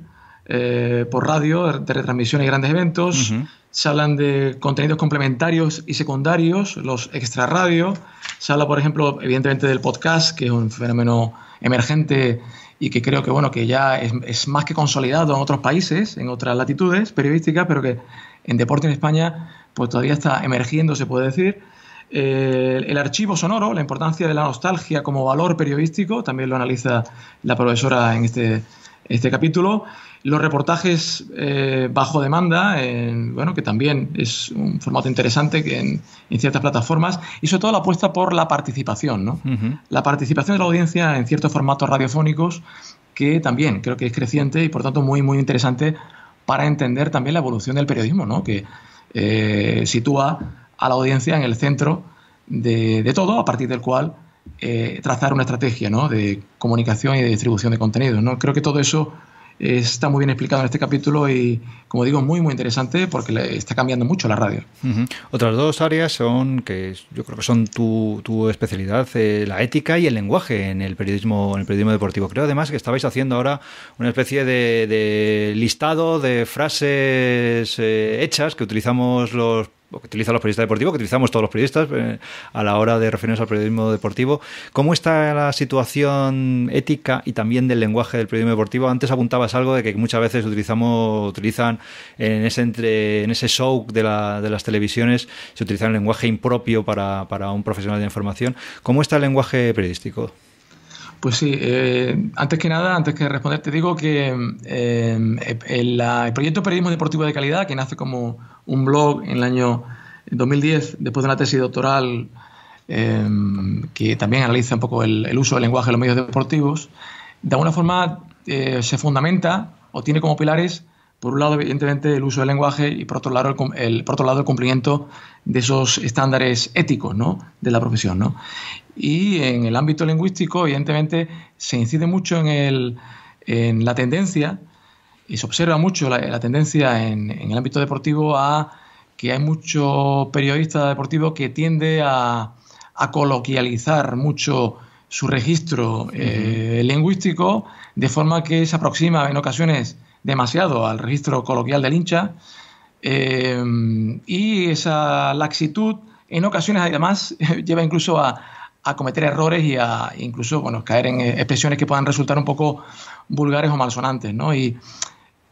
por radio, de retransmisión y grandes eventos se hablan de contenidos complementarios y secundarios, los extra radio, se habla, por ejemplo, evidentemente del podcast, que es un fenómeno emergente y que creo que, bueno, que ya es, más que consolidado en otros países, en otras latitudes periodísticas, pero que en deporte en España pues todavía está emergiendo, se puede decir. Eh, el archivo sonoro, la importancia de la nostalgia como valor periodístico, también lo analiza la profesora en este, este capítulo. Los reportajes eh, bajo demanda, bueno, que también es un formato interesante que en, ciertas plataformas, y sobre todo la apuesta por la participación, ¿no? La participación de la audiencia en ciertos formatos radiofónicos que también creo que es creciente y por tanto muy, muy interesante para entender también la evolución del periodismo, ¿no? Que eh, sitúa a la audiencia en el centro de, todo, a partir del cual eh, trazar una estrategia de comunicación y de distribución de contenidos. ¿no? Creo que todo eso está muy bien explicado en este capítulo y, como digo, muy, muy interesante porque le está cambiando mucho la radio. Otras dos áreas son, que yo creo que son tu, especialidad, eh, la ética y el lenguaje en el periodismo en el periodismo deportivo. Creo además que estabais haciendo ahora una especie de, listado de frases eh, hechas que utilizamos los que utilizan los periodistas deportivos, que utilizamos todos los periodistas eh, a la hora de referirnos al periodismo deportivo. ¿Cómo está la situación ética y también del lenguaje del periodismo deportivo? Antes apuntabas algo de que muchas veces utilizamos, utilizan en ese, en ese show de, las televisiones, se utiliza el lenguaje impropio para, un profesional de información. ¿Cómo está el lenguaje periodístico? Pues sí, eh, antes que nada, antes que responder, te digo que eh, el, proyecto Periodismo Deportivo de Calidad, que nace como un blog en el año 2010, después de una tesis doctoral em, que también analiza un poco el, uso del lenguaje en los medios deportivos. De alguna forma eh, se fundamenta o tiene como pilares, por un lado, evidentemente, el uso del lenguaje y por otro lado, el, por otro lado, el cumplimiento de esos estándares éticos ¿no? de la profesión. ¿no? Y en el ámbito lingüístico, evidentemente, se incide mucho en, en la tendencia y se observa mucho la, tendencia en, el ámbito deportivo a que hay mucho periodista deportivo que tiende a, coloquializar mucho su registro eh, lingüístico de forma que se aproxima en ocasiones demasiado al registro coloquial del hincha eh, y esa laxitud en ocasiones además lleva incluso a, cometer errores y a incluso bueno, caer en eh, expresiones que puedan resultar un poco vulgares o malsonantes. ¿no? Y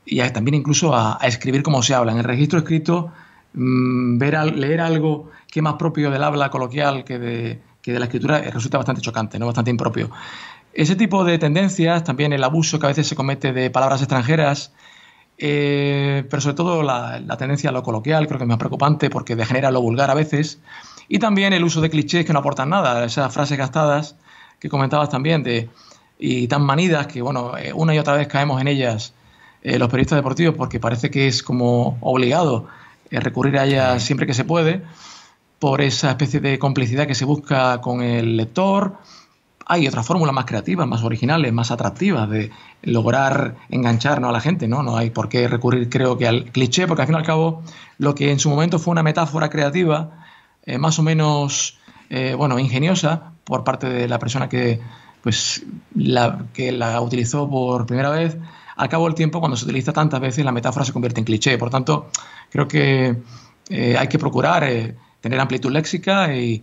y también incluso a, escribir como se habla. En el registro escrito, mm, ver leer algo que es más propio del habla coloquial que de, la escritura eh, resulta bastante chocante, no bastante impropio. Ese tipo de tendencias, también el abuso que a veces se comete de palabras extranjeras, eh, pero sobre todo la, tendencia a lo coloquial, creo que es más preocupante porque degenera lo vulgar a veces, y también el uso de clichés que no aportan nada, esas frases gastadas que comentabas también de, y tan manidas que, eh, una y otra vez caemos en ellas eh, los periodistas deportivos porque parece que es como obligado eh, recurrir a ella siempre que se puede, por esa especie de complicidad que se busca con el lector. Hay otras fórmulas más creativas, más originales, más atractivas de lograr engancharnos a la gente, ¿no? No hay por qué recurrir, creo que, al cliché, porque al fin y al cabo lo que en su momento fue una metáfora creativa, eh, más o menos, bueno, ingeniosa por parte de la persona que, pues, la, que la utilizó por primera vez, al cabo del tiempo, cuando se utiliza tantas veces, la metáfora se convierte en cliché. Por tanto, creo que eh, hay que procurar eh, tener amplitud léxica y,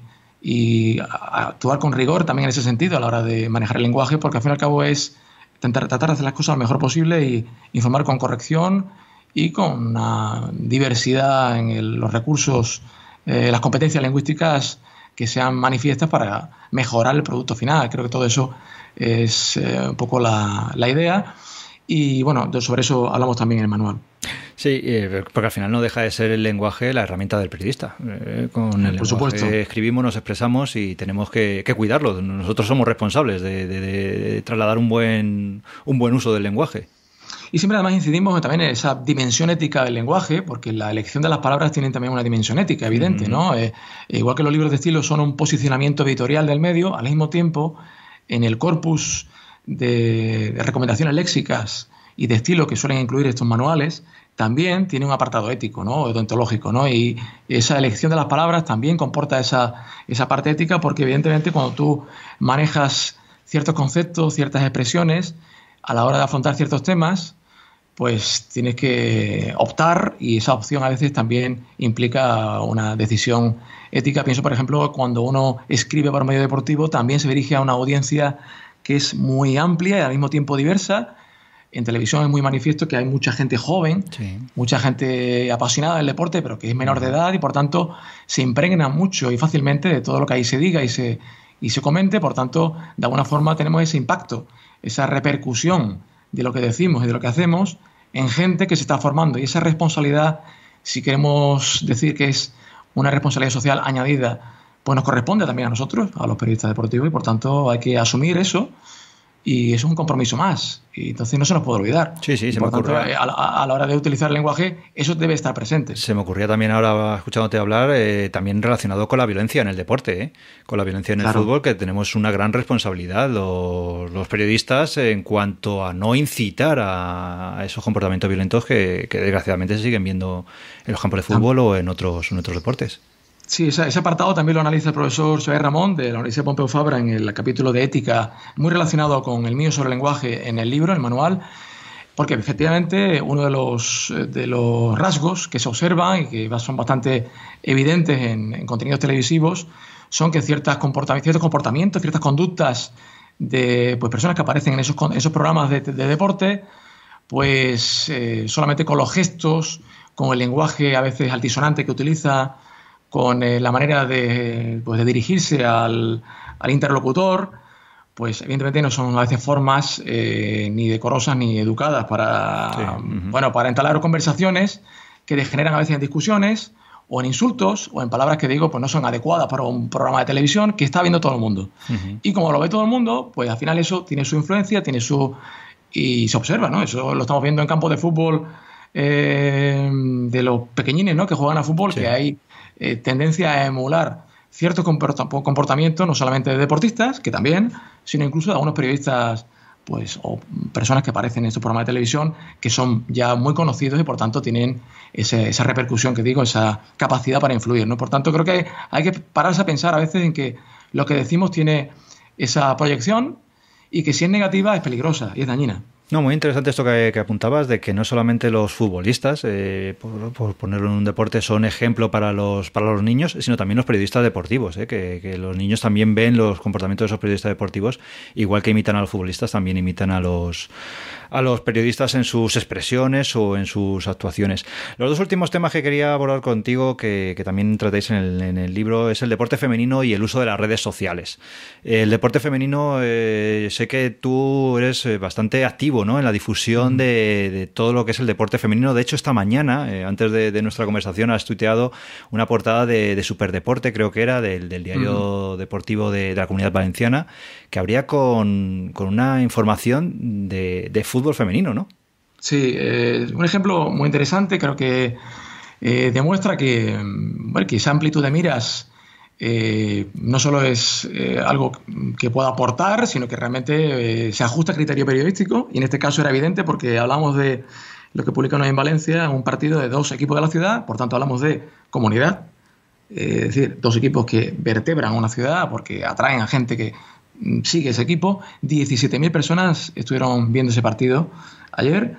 actuar con rigor también en ese sentido a la hora de manejar el lenguaje, porque al fin y al cabo es tratar de hacer las cosas lo mejor posible y informar con corrección y con una diversidad en los recursos, eh, las competencias lingüísticas que sean manifiestas para mejorar el producto final. Creo que todo eso es un poco la idea. Y bueno, sobre eso hablamos también en el manual. Sí, eh, porque al final no deja de ser el lenguaje la herramienta del periodista. Eh, con el Por lenguaje escribimos, nos expresamos y tenemos que, cuidarlo. Nosotros somos responsables de, trasladar un buen, buen uso del lenguaje. Y siempre además incidimos también en esa dimensión ética del lenguaje, porque la elección de las palabras tiene también una dimensión ética, evidente, ¿no? Eh, igual que los libros de estilo son un posicionamiento editorial del medio, al mismo tiempo, en el corpus de, recomendaciones léxicas y de estilo que suelen incluir estos manuales, también tiene un apartado ético, ¿no? odontológico, ¿no? Y esa elección de las palabras también comporta esa, esa parte ética, porque evidentemente cuando tú manejas ciertos conceptos, ciertas expresiones, a la hora de afrontar ciertos temas, pues tienes que optar y esa opción a veces también implica una decisión ética. Pienso, por ejemplo, cuando uno escribe para un medio deportivo, también se dirige a una audiencia que es muy amplia y al mismo tiempo diversa. En televisión es muy manifiesto que hay mucha gente joven, mucha gente apasionada del deporte, pero que es menor de edad y por tanto se impregna mucho y fácilmente de todo lo que ahí se diga y se, y se comente. Por tanto, de alguna forma tenemos ese impacto, esa repercusión de lo que decimos y de lo que hacemos en gente que se está formando. Y esa responsabilidad, si queremos decir que es una responsabilidad social añadida pues nos corresponde también a nosotros, a los periodistas deportivos, y por tanto hay que asumir eso. Y es un compromiso más. Y entonces no se nos puede olvidar. Sí, sí, se me A, la, hora de utilizar el lenguaje, eso debe estar presente. Se me ocurría también ahora, escuchándote hablar, eh, también relacionado con la violencia en el deporte, eh, con la violencia en el fútbol, que tenemos una gran responsabilidad los, periodistas en cuanto a no incitar a esos comportamientos violentos que, desgraciadamente se siguen viendo en los campos de fútbol o en otros, en otros deportes. Sí, ese apartado también lo analiza el profesor Xavier Ramón de la Universidad Pompeu Fabra en el capítulo de ética, muy relacionado con el mío sobre el lenguaje en el libro, el manual, porque efectivamente uno eh, de los, rasgos que se observan y que son bastante evidentes en, contenidos televisivos son que ciertas ciertos comportamientos, ciertas conductas de pues, personas que aparecen en esos, esos programas de, de deporte, pues eh, solamente con los gestos, con el lenguaje a veces altisonante que utiliza, con eh, la manera de, pues, de dirigirse al, al, interlocutor, pues evidentemente no son a veces formas eh, ni decorosas ni educadas para, bueno, para entalar conversaciones que degeneran a veces en discusiones o en insultos o en palabras que digo pues no son adecuadas para un programa de televisión que está viendo todo el mundo. Y como lo ve todo el mundo, pues al final eso tiene su influencia, tiene su... y se observa, ¿no? Eso lo estamos viendo en campos de fútbol eh, de los pequeñines, ¿no? Que juegan a fútbol, que hay eh, tendencia a emular ciertos comportamientos, no solamente de deportistas, que también, sino incluso de algunos periodistas pues, o personas que aparecen en estos programas de televisión que son ya muy conocidos y por tanto tienen esa repercusión que digo, esa capacidad para influir. ¿no? Por tanto, creo que hay que pararse a pensar a veces en que lo que decimos tiene esa proyección y que si es negativa es peligrosa y es dañina. No, muy interesante esto que, apuntabas de que no solamente los futbolistas, eh, por, ponerlo en un deporte, son ejemplo para los, para los niños, sino también los periodistas deportivos, eh, que, los niños también ven los comportamientos de esos periodistas deportivos, igual que imitan a los futbolistas, también imitan a los, a los periodistas en sus expresiones o en sus actuaciones. Los dos últimos temas que quería abordar contigo, que, también tratáis en el, libro, es el deporte femenino y el uso de las redes sociales. El deporte femenino, eh, sé que tú eres eh, bastante activo en la difusión de, todo lo que es el deporte femenino. De hecho, esta mañana, eh, antes de, nuestra conversación, has tuiteado una portada de, Superdeporte, creo que era, del, diario deportivo de, la Comunidad Valenciana, que habría con, con una información de fútbol femenino, ¿no? Sí, eh, un ejemplo muy interesante, creo que eh, demuestra que, esa amplitud de miras eh, no solo es algo que pueda aportar, sino que realmente se ajusta a criterio periodístico, y en este caso era evidente porque hablamos de lo que publicamos en Valencia, un partido de dos equipos de la ciudad, por tanto hablamos de comunidad, es decir, dos equipos que vertebran una ciudad porque atraen a gente que sigue ese equipo. 17.000 personas estuvieron viendo ese partido ayer,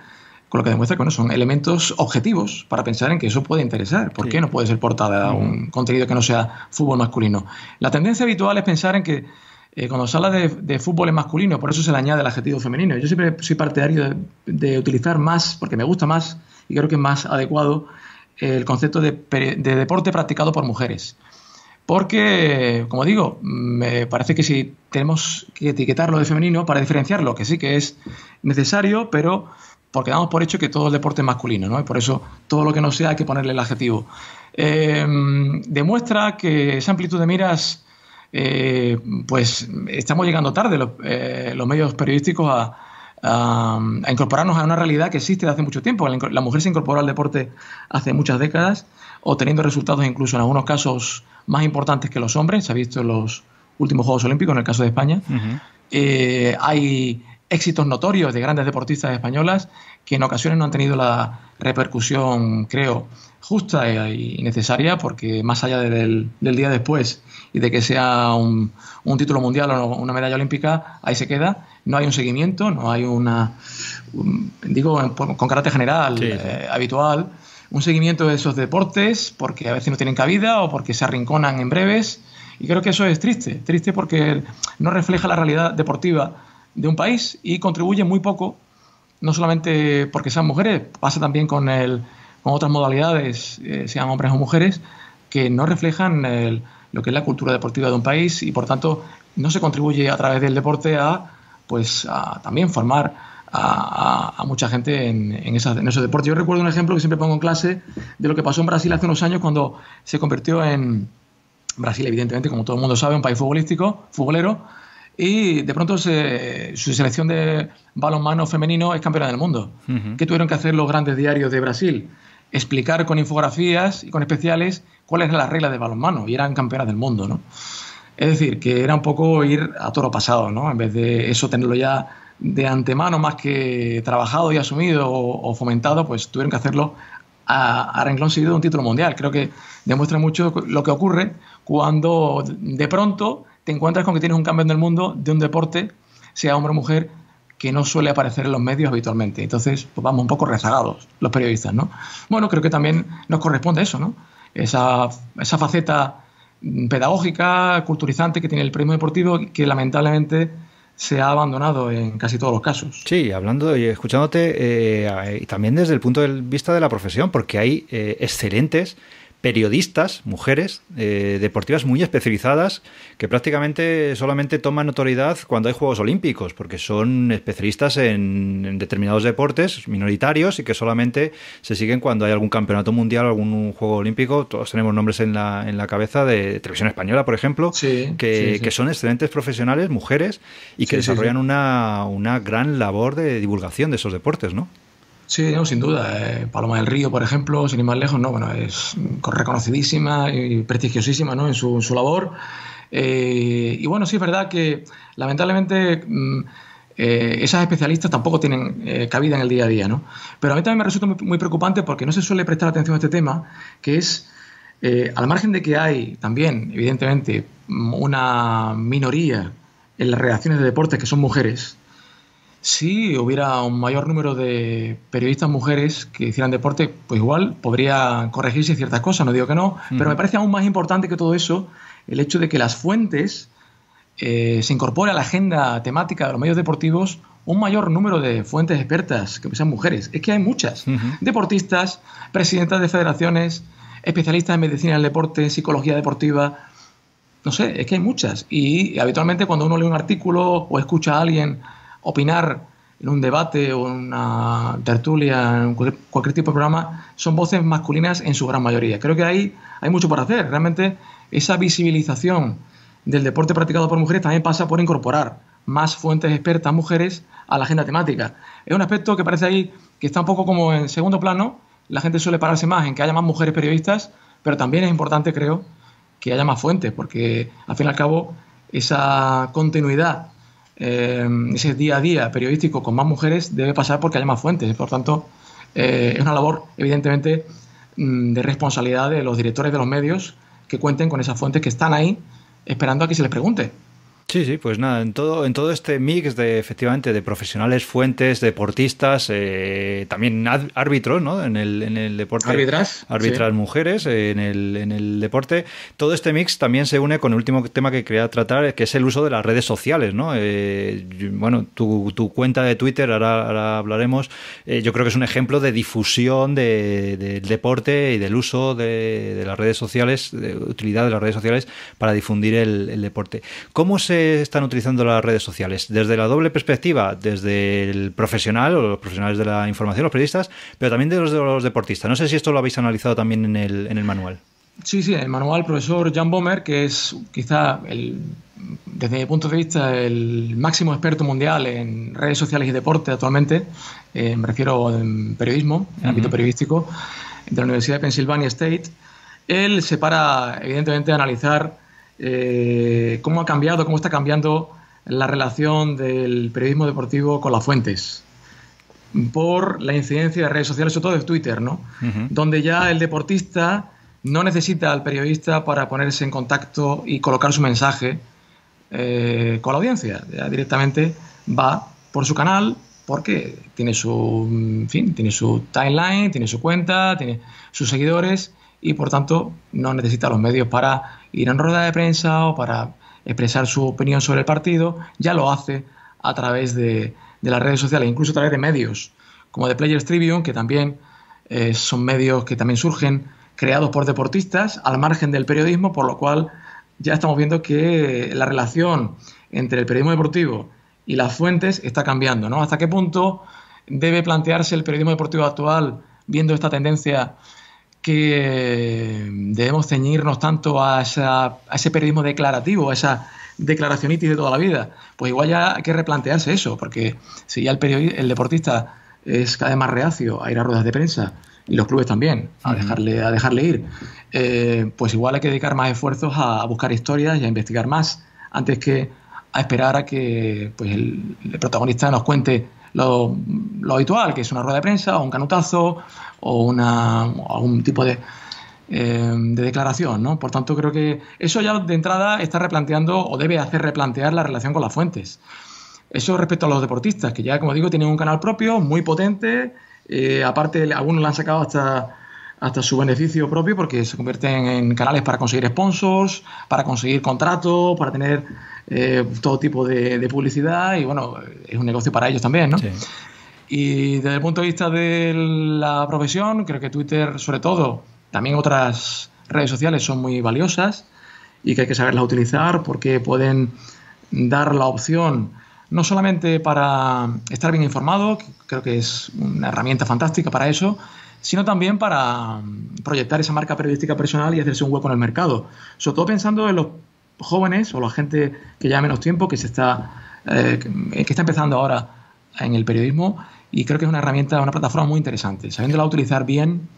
con lo que demuestra que son elementos objetivos para pensar en que eso puede interesar. ¿Por qué no puede ser portada a un contenido que no sea fútbol masculino? La tendencia habitual es pensar en que eh, cuando se habla de, fútbol masculino, por eso se le añade el adjetivo femenino. Yo siempre soy partidario de, utilizar más, porque me gusta más y creo que es más adecuado, el concepto de deporte practicado por mujeres. Porque, como digo, me parece que si tenemos que etiquetarlo de femenino para diferenciarlo, que sí que es necesario, pero porque damos por hecho que todo el deporte es masculino, ¿no? Y por eso todo lo que no sea hay que ponerle el adjetivo. Em, demuestra que esa amplitud de miras, eh, pues estamos llegando tarde eh, los, medios periodísticos a, a, incorporarnos a una realidad que existe desde hace mucho tiempo. La mujer se incorporó al deporte hace muchas décadas, obteniendo resultados incluso en algunos casos más importantes que los hombres, se ha visto en los últimos Juegos Olímpicos, en el caso de España. Eh, hay éxitos notorios de grandes deportistas españolas que en ocasiones no han tenido la repercusión, creo, justa y necesaria, porque más allá del, día después y de que sea un, título mundial o una medalla olímpica, ahí se queda. No hay un seguimiento, no hay una, digo, con carácter general eh, habitual un seguimiento de esos deportes porque a veces no tienen cabida o porque se arrinconan en breves. Y creo que eso es triste, triste porque no refleja la realidad deportiva de un país y contribuye muy poco, no solamente porque sean mujeres, pasa también con, el, con otras modalidades, eh, sean hombres o mujeres, que no reflejan lo que es la cultura deportiva de un país y por tanto no se contribuye a través del deporte a, pues, a también formar a, mucha gente en, esos deportes. Yo recuerdo un ejemplo que siempre pongo en clase de lo que pasó en Brasil hace unos años cuando se convirtió en Brasil, evidentemente, como todo el mundo sabe, un país futbolístico, futbolero, y de pronto su selección de balonmano femenino es campeona del mundo. ¿Qué tuvieron que hacer los grandes diarios de Brasil? Explicar con infografías y con especiales cuáles eran las reglas de balonmano y eran campeonas del mundo, ¿no? Es decir, que era un poco ir a toro pasado, ¿no? En vez de eso tenerlo ya de antemano más que trabajado y asumido o, fomentado, pues tuvieron que hacerlo a, renglón seguido de un título mundial. Creo que demuestra mucho lo que ocurre cuando de pronto te encuentras con que tienes un cambio en el mundo de un deporte, sea hombre o mujer, que no suele aparecer en los medios habitualmente. Entonces, pues vamos un poco rezagados los periodistas, ¿no? Bueno, creo que también nos corresponde eso, ¿no? Esa, esa faceta pedagógica, culturizante que tiene el premio deportivo, que lamentablemente se ha abandonado en casi todos los casos. Sí, hablando y escuchándote, eh, y también desde el punto de vista de la profesión, porque hay eh, excelentes periodistas, mujeres, eh, deportivas muy especializadas, que prácticamente solamente toman notoriedad cuando hay Juegos Olímpicos, porque son especialistas en, determinados deportes minoritarios y que solamente se siguen cuando hay algún campeonato mundial, algún Juego Olímpico. Todos tenemos nombres en la, en la cabeza de, Televisión Española, por ejemplo, que, son excelentes profesionales, mujeres, y que desarrollan Una, una gran labor de divulgación de esos deportes, ¿no? Sí, sin duda. Eh, Paloma del Río, por ejemplo, sin ir más lejos, no, bueno, es reconocidísima y prestigiosísima ¿no? en, su, labor. Eh, y bueno, sí es verdad que lamentablemente mm, eh, esas especialistas tampoco tienen cabida en el día a día, ¿no? Pero a mí también me resulta muy, preocupante porque no se suele prestar atención a este tema, que es, al margen de que hay también, evidentemente, una minoría en las redacciones de deportes que son mujeres, si hubiera un mayor número de periodistas mujeres que hicieran deporte, pues igual podría corregirse ciertas cosas, no digo que no, pero me parece aún más importante que todo eso el hecho de que las fuentes eh, se incorpore a la agenda temática de los medios deportivos un mayor número de fuentes expertas que sean mujeres. Es que hay muchas. Deportistas, presidentas de federaciones, especialistas en medicina del deporte, psicología deportiva, no sé, es que hay muchas. Y habitualmente cuando uno lee un artículo o escucha a alguien opinar en un debate o en una tertulia, en cualquier, tipo de programa, son voces masculinas en su gran mayoría. Creo que ahí hay mucho por hacer. Realmente esa visibilización del deporte practicado por mujeres también pasa por incorporar más fuentes expertas mujeres a la agenda temática. Es un aspecto que parece ahí que está un poco como en segundo plano. La gente suele pararse más en que haya más mujeres periodistas, pero también es importante, creo, que haya más fuentes, porque al fin y al cabo esa continuidad eh, ese día a día periodístico con más mujeres debe pasar porque haya más fuentes. Por tanto, eh, es una labor, evidentemente, mm, de responsabilidad de los directores de los medios que cuenten con esas fuentes que están ahí esperando a que se les pregunte. Sí, sí, pues nada, en todo, en todo este mix de efectivamente de profesionales, fuentes, deportistas, eh, también árbitros, ¿no? En el, en el deporte. Árbitras. Árbitras mujeres, eh, en, el, deporte. Todo este mix también se une con el último tema que quería tratar, que es el uso de las redes sociales, ¿no? Eh, bueno, tu, cuenta de Twitter, ahora, hablaremos, yo creo que es un ejemplo de difusión del deporte y del uso de, las redes sociales, de utilidad de las redes sociales para difundir el deporte. ¿Cómo se están utilizando las redes sociales? Desde la doble perspectiva, desde el profesional o los profesionales de la información, los periodistas, pero también de los, deportistas. No sé si esto lo habéis analizado también en el, manual. Sí, sí, en el manual, profesor Jan Bomer, que es quizá desde mi punto de vista el máximo experto mundial en redes sociales y deporte actualmente, eh, me refiero en periodismo, en ámbito periodístico, de la Universidad de Pennsylvania State, él se para evidentemente a analizar eh, cómo ha cambiado, cómo está cambiando la relación del periodismo deportivo con las fuentes por la incidencia de redes sociales, sobre todo de Twitter, ¿no? Donde ya el deportista no necesita al periodista para ponerse en contacto y colocar su mensaje eh, con la audiencia. directamente va por su canal porque tiene su, mm, en fin, tiene su timeline, tiene su cuenta, tiene sus seguidores y por tanto no necesita los medios para ir en rueda de prensa o para expresar su opinión sobre el partido, ya lo hace a través de, las redes sociales, incluso a través de medios como de Players Tribune, que también eh, son medios que también surgen creados por deportistas al margen del periodismo, por lo cual ya estamos viendo que la relación entre el periodismo deportivo y las fuentes está cambiando, ¿no? ¿Hasta qué punto debe plantearse el periodismo deportivo actual viendo esta tendencia que debemos ceñirnos tanto a, ese periodismo declarativo, a esa declaracionitis de toda la vida. Pues igual ya hay que replantearse eso, porque si ya el, el deportista es cada vez más reacio a ir a ruedas de prensa, y los clubes también, a dejarle, a dejarle ir, eh, pues igual hay que dedicar más esfuerzos a, buscar historias y a investigar más, antes que a esperar a que pues, el, protagonista nos cuente lo, lo habitual, que es una rueda de prensa o un canutazo o una, algún tipo eh, de, declaración. ¿no? Por tanto, creo que eso ya de entrada está replanteando o debe hacer replantear la relación con las fuentes. Eso respecto a los deportistas, que ya, como digo, tienen un canal propio muy potente. Eh, aparte, algunos lo han sacado hasta, hasta su beneficio propio porque se convierten en canales para conseguir sponsors, para conseguir contratos, para tener eh, todo tipo de, publicidad y, bueno, es un negocio para ellos también, ¿no? Y desde el punto de vista de la profesión, creo que Twitter, sobre todo, también otras redes sociales son muy valiosas y que hay que saberlas utilizar porque pueden dar la opción no solamente para estar bien informado, creo que es una herramienta fantástica para eso, sino también para mm, proyectar esa marca periodística personal y hacerse un hueco en el mercado. Sobre todo pensando en los jóvenes o la gente que ya menos tiempo, que se está, eh, que está empezando ahora en el periodismo y creo que es una herramienta, una plataforma muy interesante, sabiéndola utilizar bien,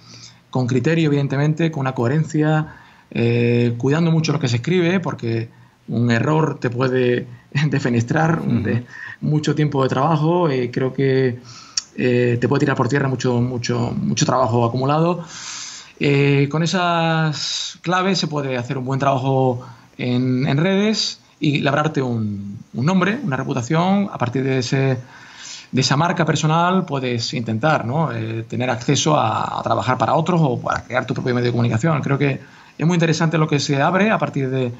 con criterio evidentemente, con una coherencia, eh, cuidando mucho lo que se escribe, porque un error te puede defenestrar mucho tiempo de trabajo, eh, creo que eh, te puede tirar por tierra mucho, mucho, mucho trabajo acumulado. con esas claves se puede hacer un buen trabajo en, redes y labrarte un nombre, una reputación a partir de ese de esa marca personal puedes intentar ¿no? Eh, tener acceso a, trabajar para otros o para crear tu propio medio de comunicación. Creo que es muy interesante lo que se abre a partir de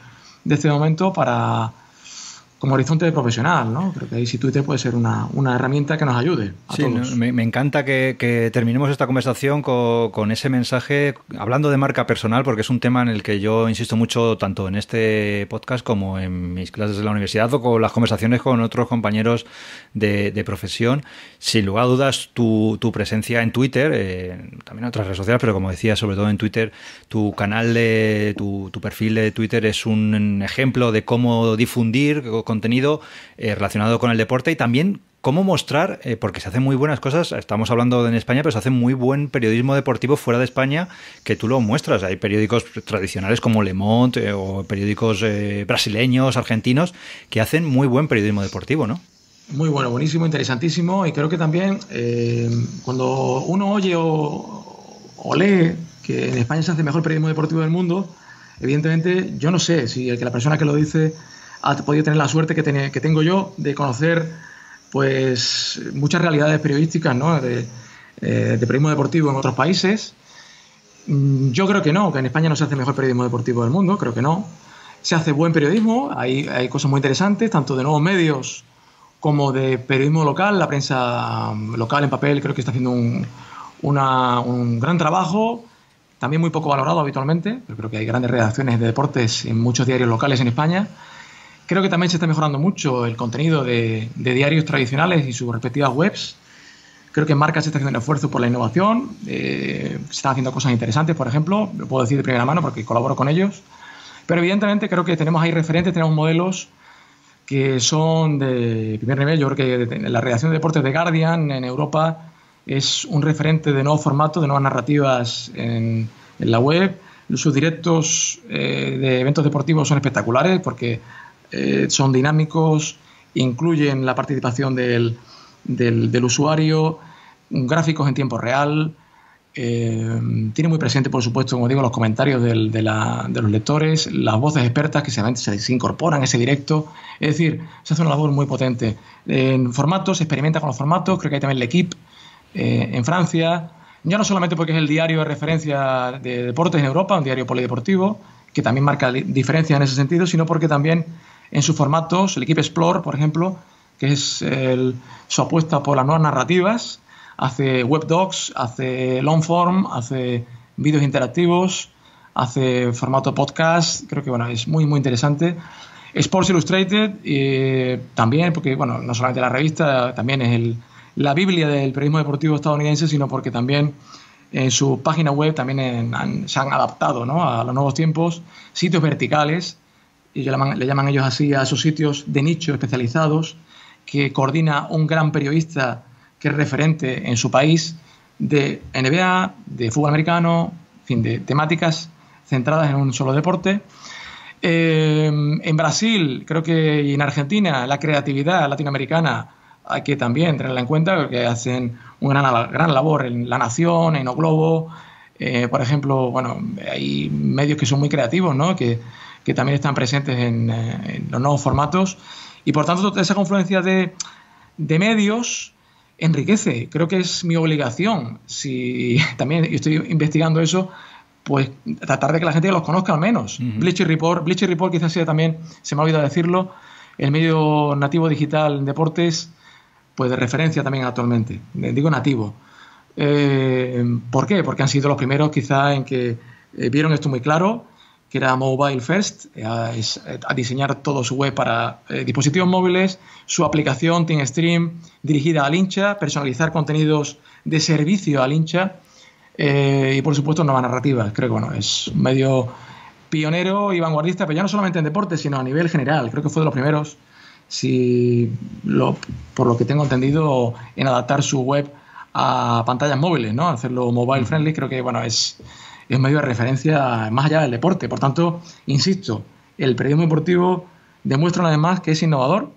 este momento para como horizonte profesional, ¿no? Creo que ahí sí Twitter puede ser una, herramienta que nos ayude. sí, Me, encanta que, terminemos esta conversación con, ese mensaje, hablando de marca personal, porque es un tema en el que yo insisto mucho, tanto en este podcast como en mis clases de la universidad o con las conversaciones con otros compañeros de, profesión. Sin lugar a dudas, tu, tu presencia en Twitter, eh, también en otras redes sociales, pero como decía, sobre todo en Twitter, tu canal de, tu, tu perfil de Twitter es un ejemplo de cómo difundir, con contenido eh, relacionado con el deporte y también cómo mostrar, eh, porque se hacen muy buenas cosas, estamos hablando en España, pero se hace muy buen periodismo deportivo fuera de España que tú lo muestras. Hay periódicos tradicionales como Le Monde eh, o periódicos brasileños, argentinos, que hacen muy buen periodismo deportivo, ¿no? Muy bueno, buenísimo, interesantísimo y creo que también cuando uno oye o, o lee que en España se hace mejor periodismo deportivo del mundo, evidentemente yo no sé si el que la persona que lo dice ha podido tener la suerte que, tengo yo de conocer pues muchas realidades periodísticas eh, de, periodismo deportivo en otros países. Mm, yo creo que no, que en España no se hace el mejor periodismo deportivo del mundo, creo que no. Se hace buen periodismo, hay, hay cosas muy interesantes, tanto de nuevos medios como de periodismo local. La prensa mm, local en papel creo que está haciendo un, un gran trabajo, también muy poco valorado habitualmente, pero creo que hay grandes redacciones de deportes en muchos diarios locales en España. Creo que también se está mejorando mucho el contenido de, diarios tradicionales y sus respectivas webs. Creo que Marca se está haciendo un esfuerzo por la innovación, eh, se están haciendo cosas interesantes, por ejemplo, lo puedo decir de primera mano porque colaboro con ellos. Pero evidentemente creo que tenemos ahí referentes, tenemos modelos que son de primer nivel. Yo creo que la redacción de deportes de Guardian en Europa es un referente de nuevo formato de nuevas narrativas en, la web. Sus directos eh, de eventos deportivos son espectaculares porque eh, son dinámicos, incluyen la participación del, usuario, gráficos en tiempo real. Eh, tiene muy presente, por supuesto, como digo, los comentarios de, los lectores, las voces expertas que se, incorporan a ese directo. Es decir, se hace una labor muy potente. En formatos, se experimenta con los formatos, creo que hay también L'Equipe eh, en Francia. Ya no solamente porque es el diario de referencia de deportes en Europa, un diario polideportivo, que también marca diferencias en ese sentido, sino porque también en sus formatos, el equipo Explore, por ejemplo, que es su apuesta por las nuevas narrativas, hace webdocs, hace long form, hace vídeos interactivos, hace formato podcast, creo que bueno, es muy muy interesante. Sports Illustrated también, porque bueno, no solamente la revista, también es la Biblia del periodismo deportivo estadounidense, sino porque también en su página web también se han adaptado ¿no? a los nuevos tiempos, sitios verticales, y le llaman ellos así a sus sitios de nicho especializados que coordina un gran periodista que es referente en su país de NBA, de fútbol americano, en fin, de temáticas centradas en un solo deporte. Eh, en Brasil, creo que en Argentina, la creatividad latinoamericana hay que también tenerla en cuenta, porque hacen una gran, labor en La Nación, en O Globo. Eh, por ejemplo, bueno, hay medios que son muy creativos, ¿no? que que también están presentes eh, en, los nuevos formatos. Y por tanto, esa confluencia de, medios enriquece. Creo que es mi obligación, si también estoy investigando eso, pues tratar de que la gente los conozca al menos. Bleacher Report, Bleacher Report quizás sea también, se me ha olvidado decirlo, el medio nativo digital en deportes, pues de referencia también actualmente. Eh, digo nativo. Eh, ¿Por qué? Porque han sido los primeros quizás en que vieron esto muy claro que era Mobile First, eh, eh, a, diseñar todo su web para eh, dispositivos móviles, su aplicación TeamStream dirigida al hincha, personalizar contenidos de servicio al hincha y por supuesto nueva narrativa, Creo que bueno, es medio pionero y vanguardista, pero ya no solamente en deporte, sino a nivel general. Creo que fue de los primeros, si lo, por lo que tengo entendido, en adaptar su web a pantallas móviles, ¿no? Hacerlo mobile friendly, creo que bueno, es es medio de referencia más allá del deporte. Por tanto, insisto, el periodismo deportivo demuestra además que es innovador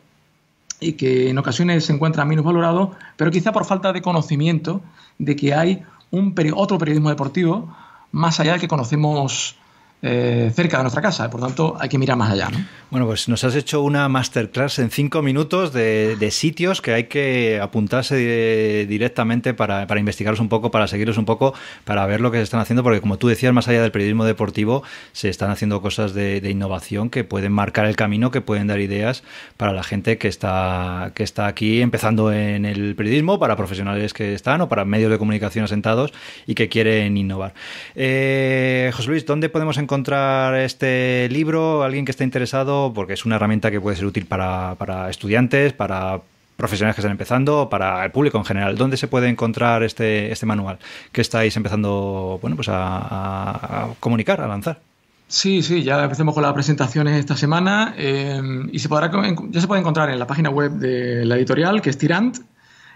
y que en ocasiones se encuentra menos valorado, pero quizá por falta de conocimiento de que hay un otro periodismo deportivo más allá del que conocemos eh, cerca de nuestra casa. Por tanto, hay que mirar más allá. Bueno, pues nos has hecho una masterclass en cinco minutos de, sitios que hay que apuntarse eh, directamente para, para, investigarlos un poco, para seguirlos un poco, para ver lo que se están haciendo, porque como tú decías, más allá del periodismo deportivo, se están haciendo cosas de, innovación que pueden marcar el camino, que pueden dar ideas para la gente que está, que está aquí empezando en el periodismo, para profesionales que están o para medios de comunicación asentados y que quieren innovar. Eh, José Luis, ¿dónde podemos encontrar encontrar este libro? ¿Alguien que esté interesado? Porque es una herramienta que puede ser útil para, estudiantes, para profesionales que están empezando, para el público en general. ¿Dónde se puede encontrar este, este manual que estáis empezando bueno, pues a, a, comunicar, a lanzar? Sí, sí, ya empecemos con las presentaciones esta semana eh, y se podrá, ya se puede encontrar en la página web de la editorial, que es Tirant,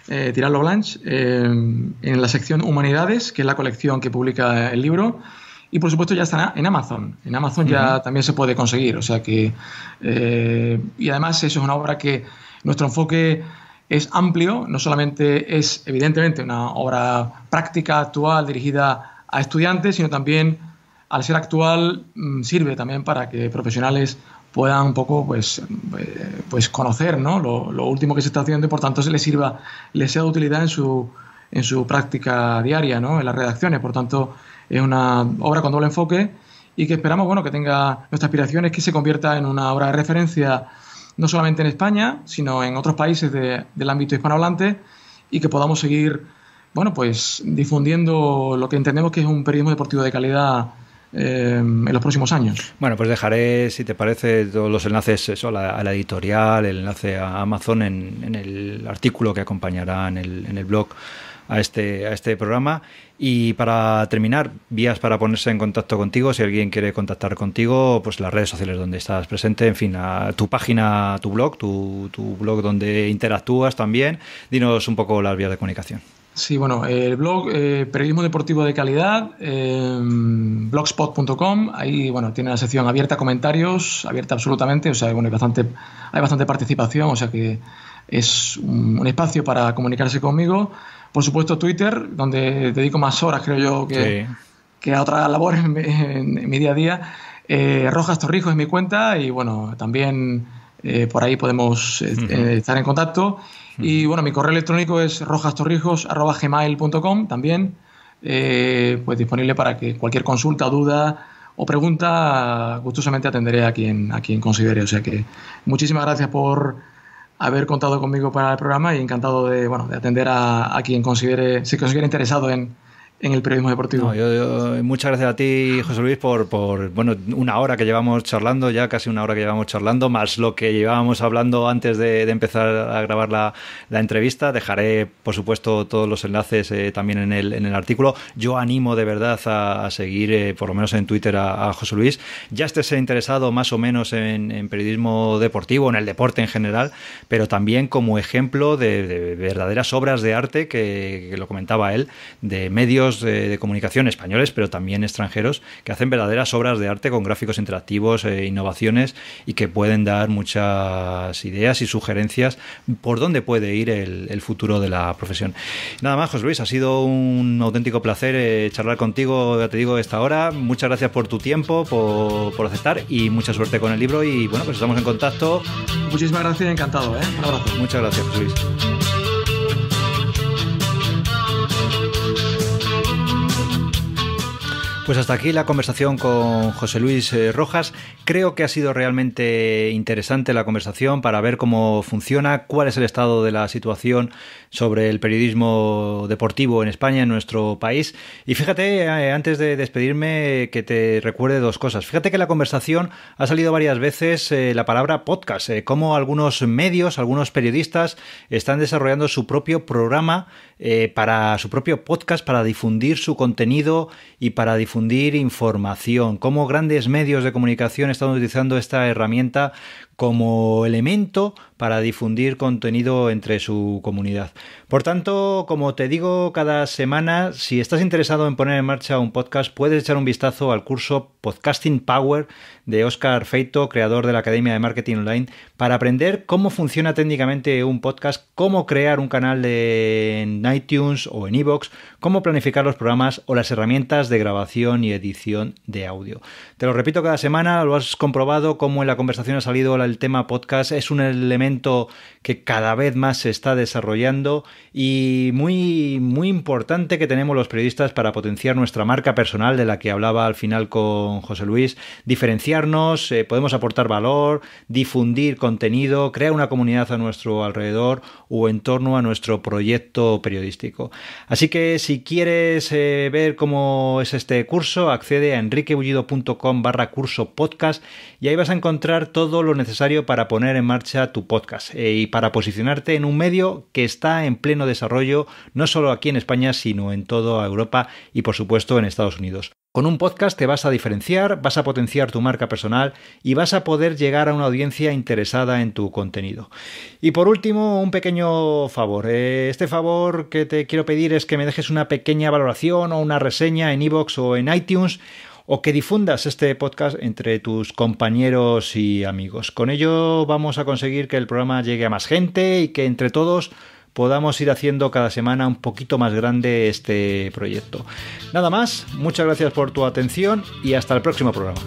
eh, Tirant Blanche, eh, en la sección Humanidades, que es la colección que publica el libro. Y por supuesto ya está en Amazon. En Amazon ya también se puede conseguir. O sea que. Eh, y además, eso es una obra que nuestro enfoque es amplio, no solamente es evidentemente una obra práctica, actual, dirigida a estudiantes, sino también, al ser actual, mm, sirve también para que profesionales puedan un poco pues, eh, pues conocer lo, último que se está haciendo y por tanto se les sirva, les sea de utilidad en su, en su práctica diaria, ¿no? en las redacciones. Por tanto, es una obra con doble enfoque y que esperamos bueno, que tenga nuestras aspiraciones, que se convierta en una obra de referencia no solamente en España, sino en otros países del ámbito hispanohablante y que podamos seguir bueno, pues, difundiendo lo que entendemos que es un periodismo deportivo de calidad eh, en los próximos años. Bueno, pues dejaré, si te parece, todos los enlaces eso, a, la, editorial, el enlace a Amazon en, el artículo que acompañará en el, en el blog a este, a este programa. Y para terminar, vías para ponerse en contacto contigo, si alguien quiere contactar contigo, pues las redes sociales donde estás presente, en fin, a tu página, tu blog, tu, tu blog donde interactúas también. Dinos un poco las vías de comunicación. Sí, bueno, el blog eh, Periodismo Deportivo de Calidad, em, blogspot.com, ahí bueno, tiene la sección abierta a comentarios, abierta absolutamente, o sea, bueno, hay bastante, hay bastante participación, o sea que es un espacio para comunicarse conmigo. Por supuesto Twitter, donde dedico más horas, creo yo, que, a otras labores en, mi día a día. Eh, Rojas Torrijos es mi cuenta y bueno, también eh, por ahí podemos eh, estar en contacto. Y bueno, mi correo electrónico es rojastorrijos.gmail.com también, pues disponible para que cualquier consulta, duda o pregunta, gustosamente atenderé a quien, a quien considere. O sea que muchísimas gracias por haber contado conmigo para el programa y encantado de, bueno, de atender a, a quien considere, se considere interesado en, en el periodismo deportivo. muchas gracias a ti, José Luis, por, por bueno, una hora que llevamos charlando, ya casi una hora que llevamos charlando, más lo que llevábamos hablando antes de, empezar a grabar la, entrevista. Dejaré, por supuesto, todos los enlaces eh, también en el, en el artículo. Yo animo de verdad a, seguir, eh, por lo menos en Twitter, a, José Luis. Ya estés interesado más o menos en, periodismo deportivo, en el deporte en general, pero también como ejemplo de, verdaderas obras de arte que lo comentaba él, de medios de, comunicación españoles, pero también extranjeros, que hacen verdaderas obras de arte con gráficos interactivos, e innovaciones y que pueden dar muchas ideas y sugerencias por dónde puede ir el, futuro de la profesión. Nada más, José Luis, ha sido un auténtico placer eh, charlar contigo, ya te digo, esta hora. Muchas gracias por tu tiempo, por, aceptar y mucha suerte con el libro. Y bueno, pues estamos en contacto. Muchísimas gracias, encantado. ¿eh? Un abrazo. Muchas gracias, José Luis. Pues hasta aquí la conversación con José Luis eh, Rojas. Creo que ha sido realmente interesante la conversación para ver cómo funciona, cuál es el estado de la situación sobre el periodismo deportivo en España, en nuestro país. Y fíjate, eh, antes de despedirme, que te recuerde dos cosas. Fíjate que la conversación ha salido varias veces eh, la palabra podcast, cómo algunos medios, algunos periodistas están desarrollando su propio programa eh, para su propio podcast, para difundir su contenido y para difundir información. Cómo grandes medios de comunicación están utilizando esta herramienta como elemento para difundir contenido entre su comunidad. Por tanto, como te digo cada semana, si estás interesado en poner en marcha un podcast, puedes echar un vistazo al curso Podcasting Power de Oscar Feito, creador de la Academia de Marketing Online, para aprender cómo funciona técnicamente un podcast, cómo crear un canal en iTunes o en iVoox, cómo planificar los programas o las herramientas de grabación y edición de audio. Te lo repito cada semana, lo has comprobado, cómo en la conversación ha salido la el tema podcast es un elemento que cada vez más se está desarrollando y muy, muy importante que tenemos los periodistas para potenciar nuestra marca personal de la que hablaba al final con José Luis, diferenciarnos, eh, podemos aportar valor, difundir contenido, crear una comunidad a nuestro alrededor o en torno a nuestro proyecto periodístico. Así que si quieres eh, ver cómo es este curso, accede a enriquebullido.com barra curso podcast y ahí vas a encontrar todo lo necesario necesario para poner en marcha tu podcast eh, y para posicionarte en un medio que está en pleno desarrollo no solo aquí en España, sino en toda Europa y por supuesto en Estados Unidos. Con un podcast te vas a diferenciar, vas a potenciar tu marca personal y vas a poder llegar a una audiencia interesada en tu contenido. Y por último, un pequeño favor. Eh, este favor que te quiero pedir es que me dejes una pequeña valoración o una reseña en iVoox o en iTunes o que difundas este podcast entre tus compañeros y amigos. Con ello vamos a conseguir que el programa llegue a más gente y que entre todos podamos ir haciendo cada semana un poquito más grande este proyecto. Nada más, muchas gracias por tu atención y hasta el próximo programa.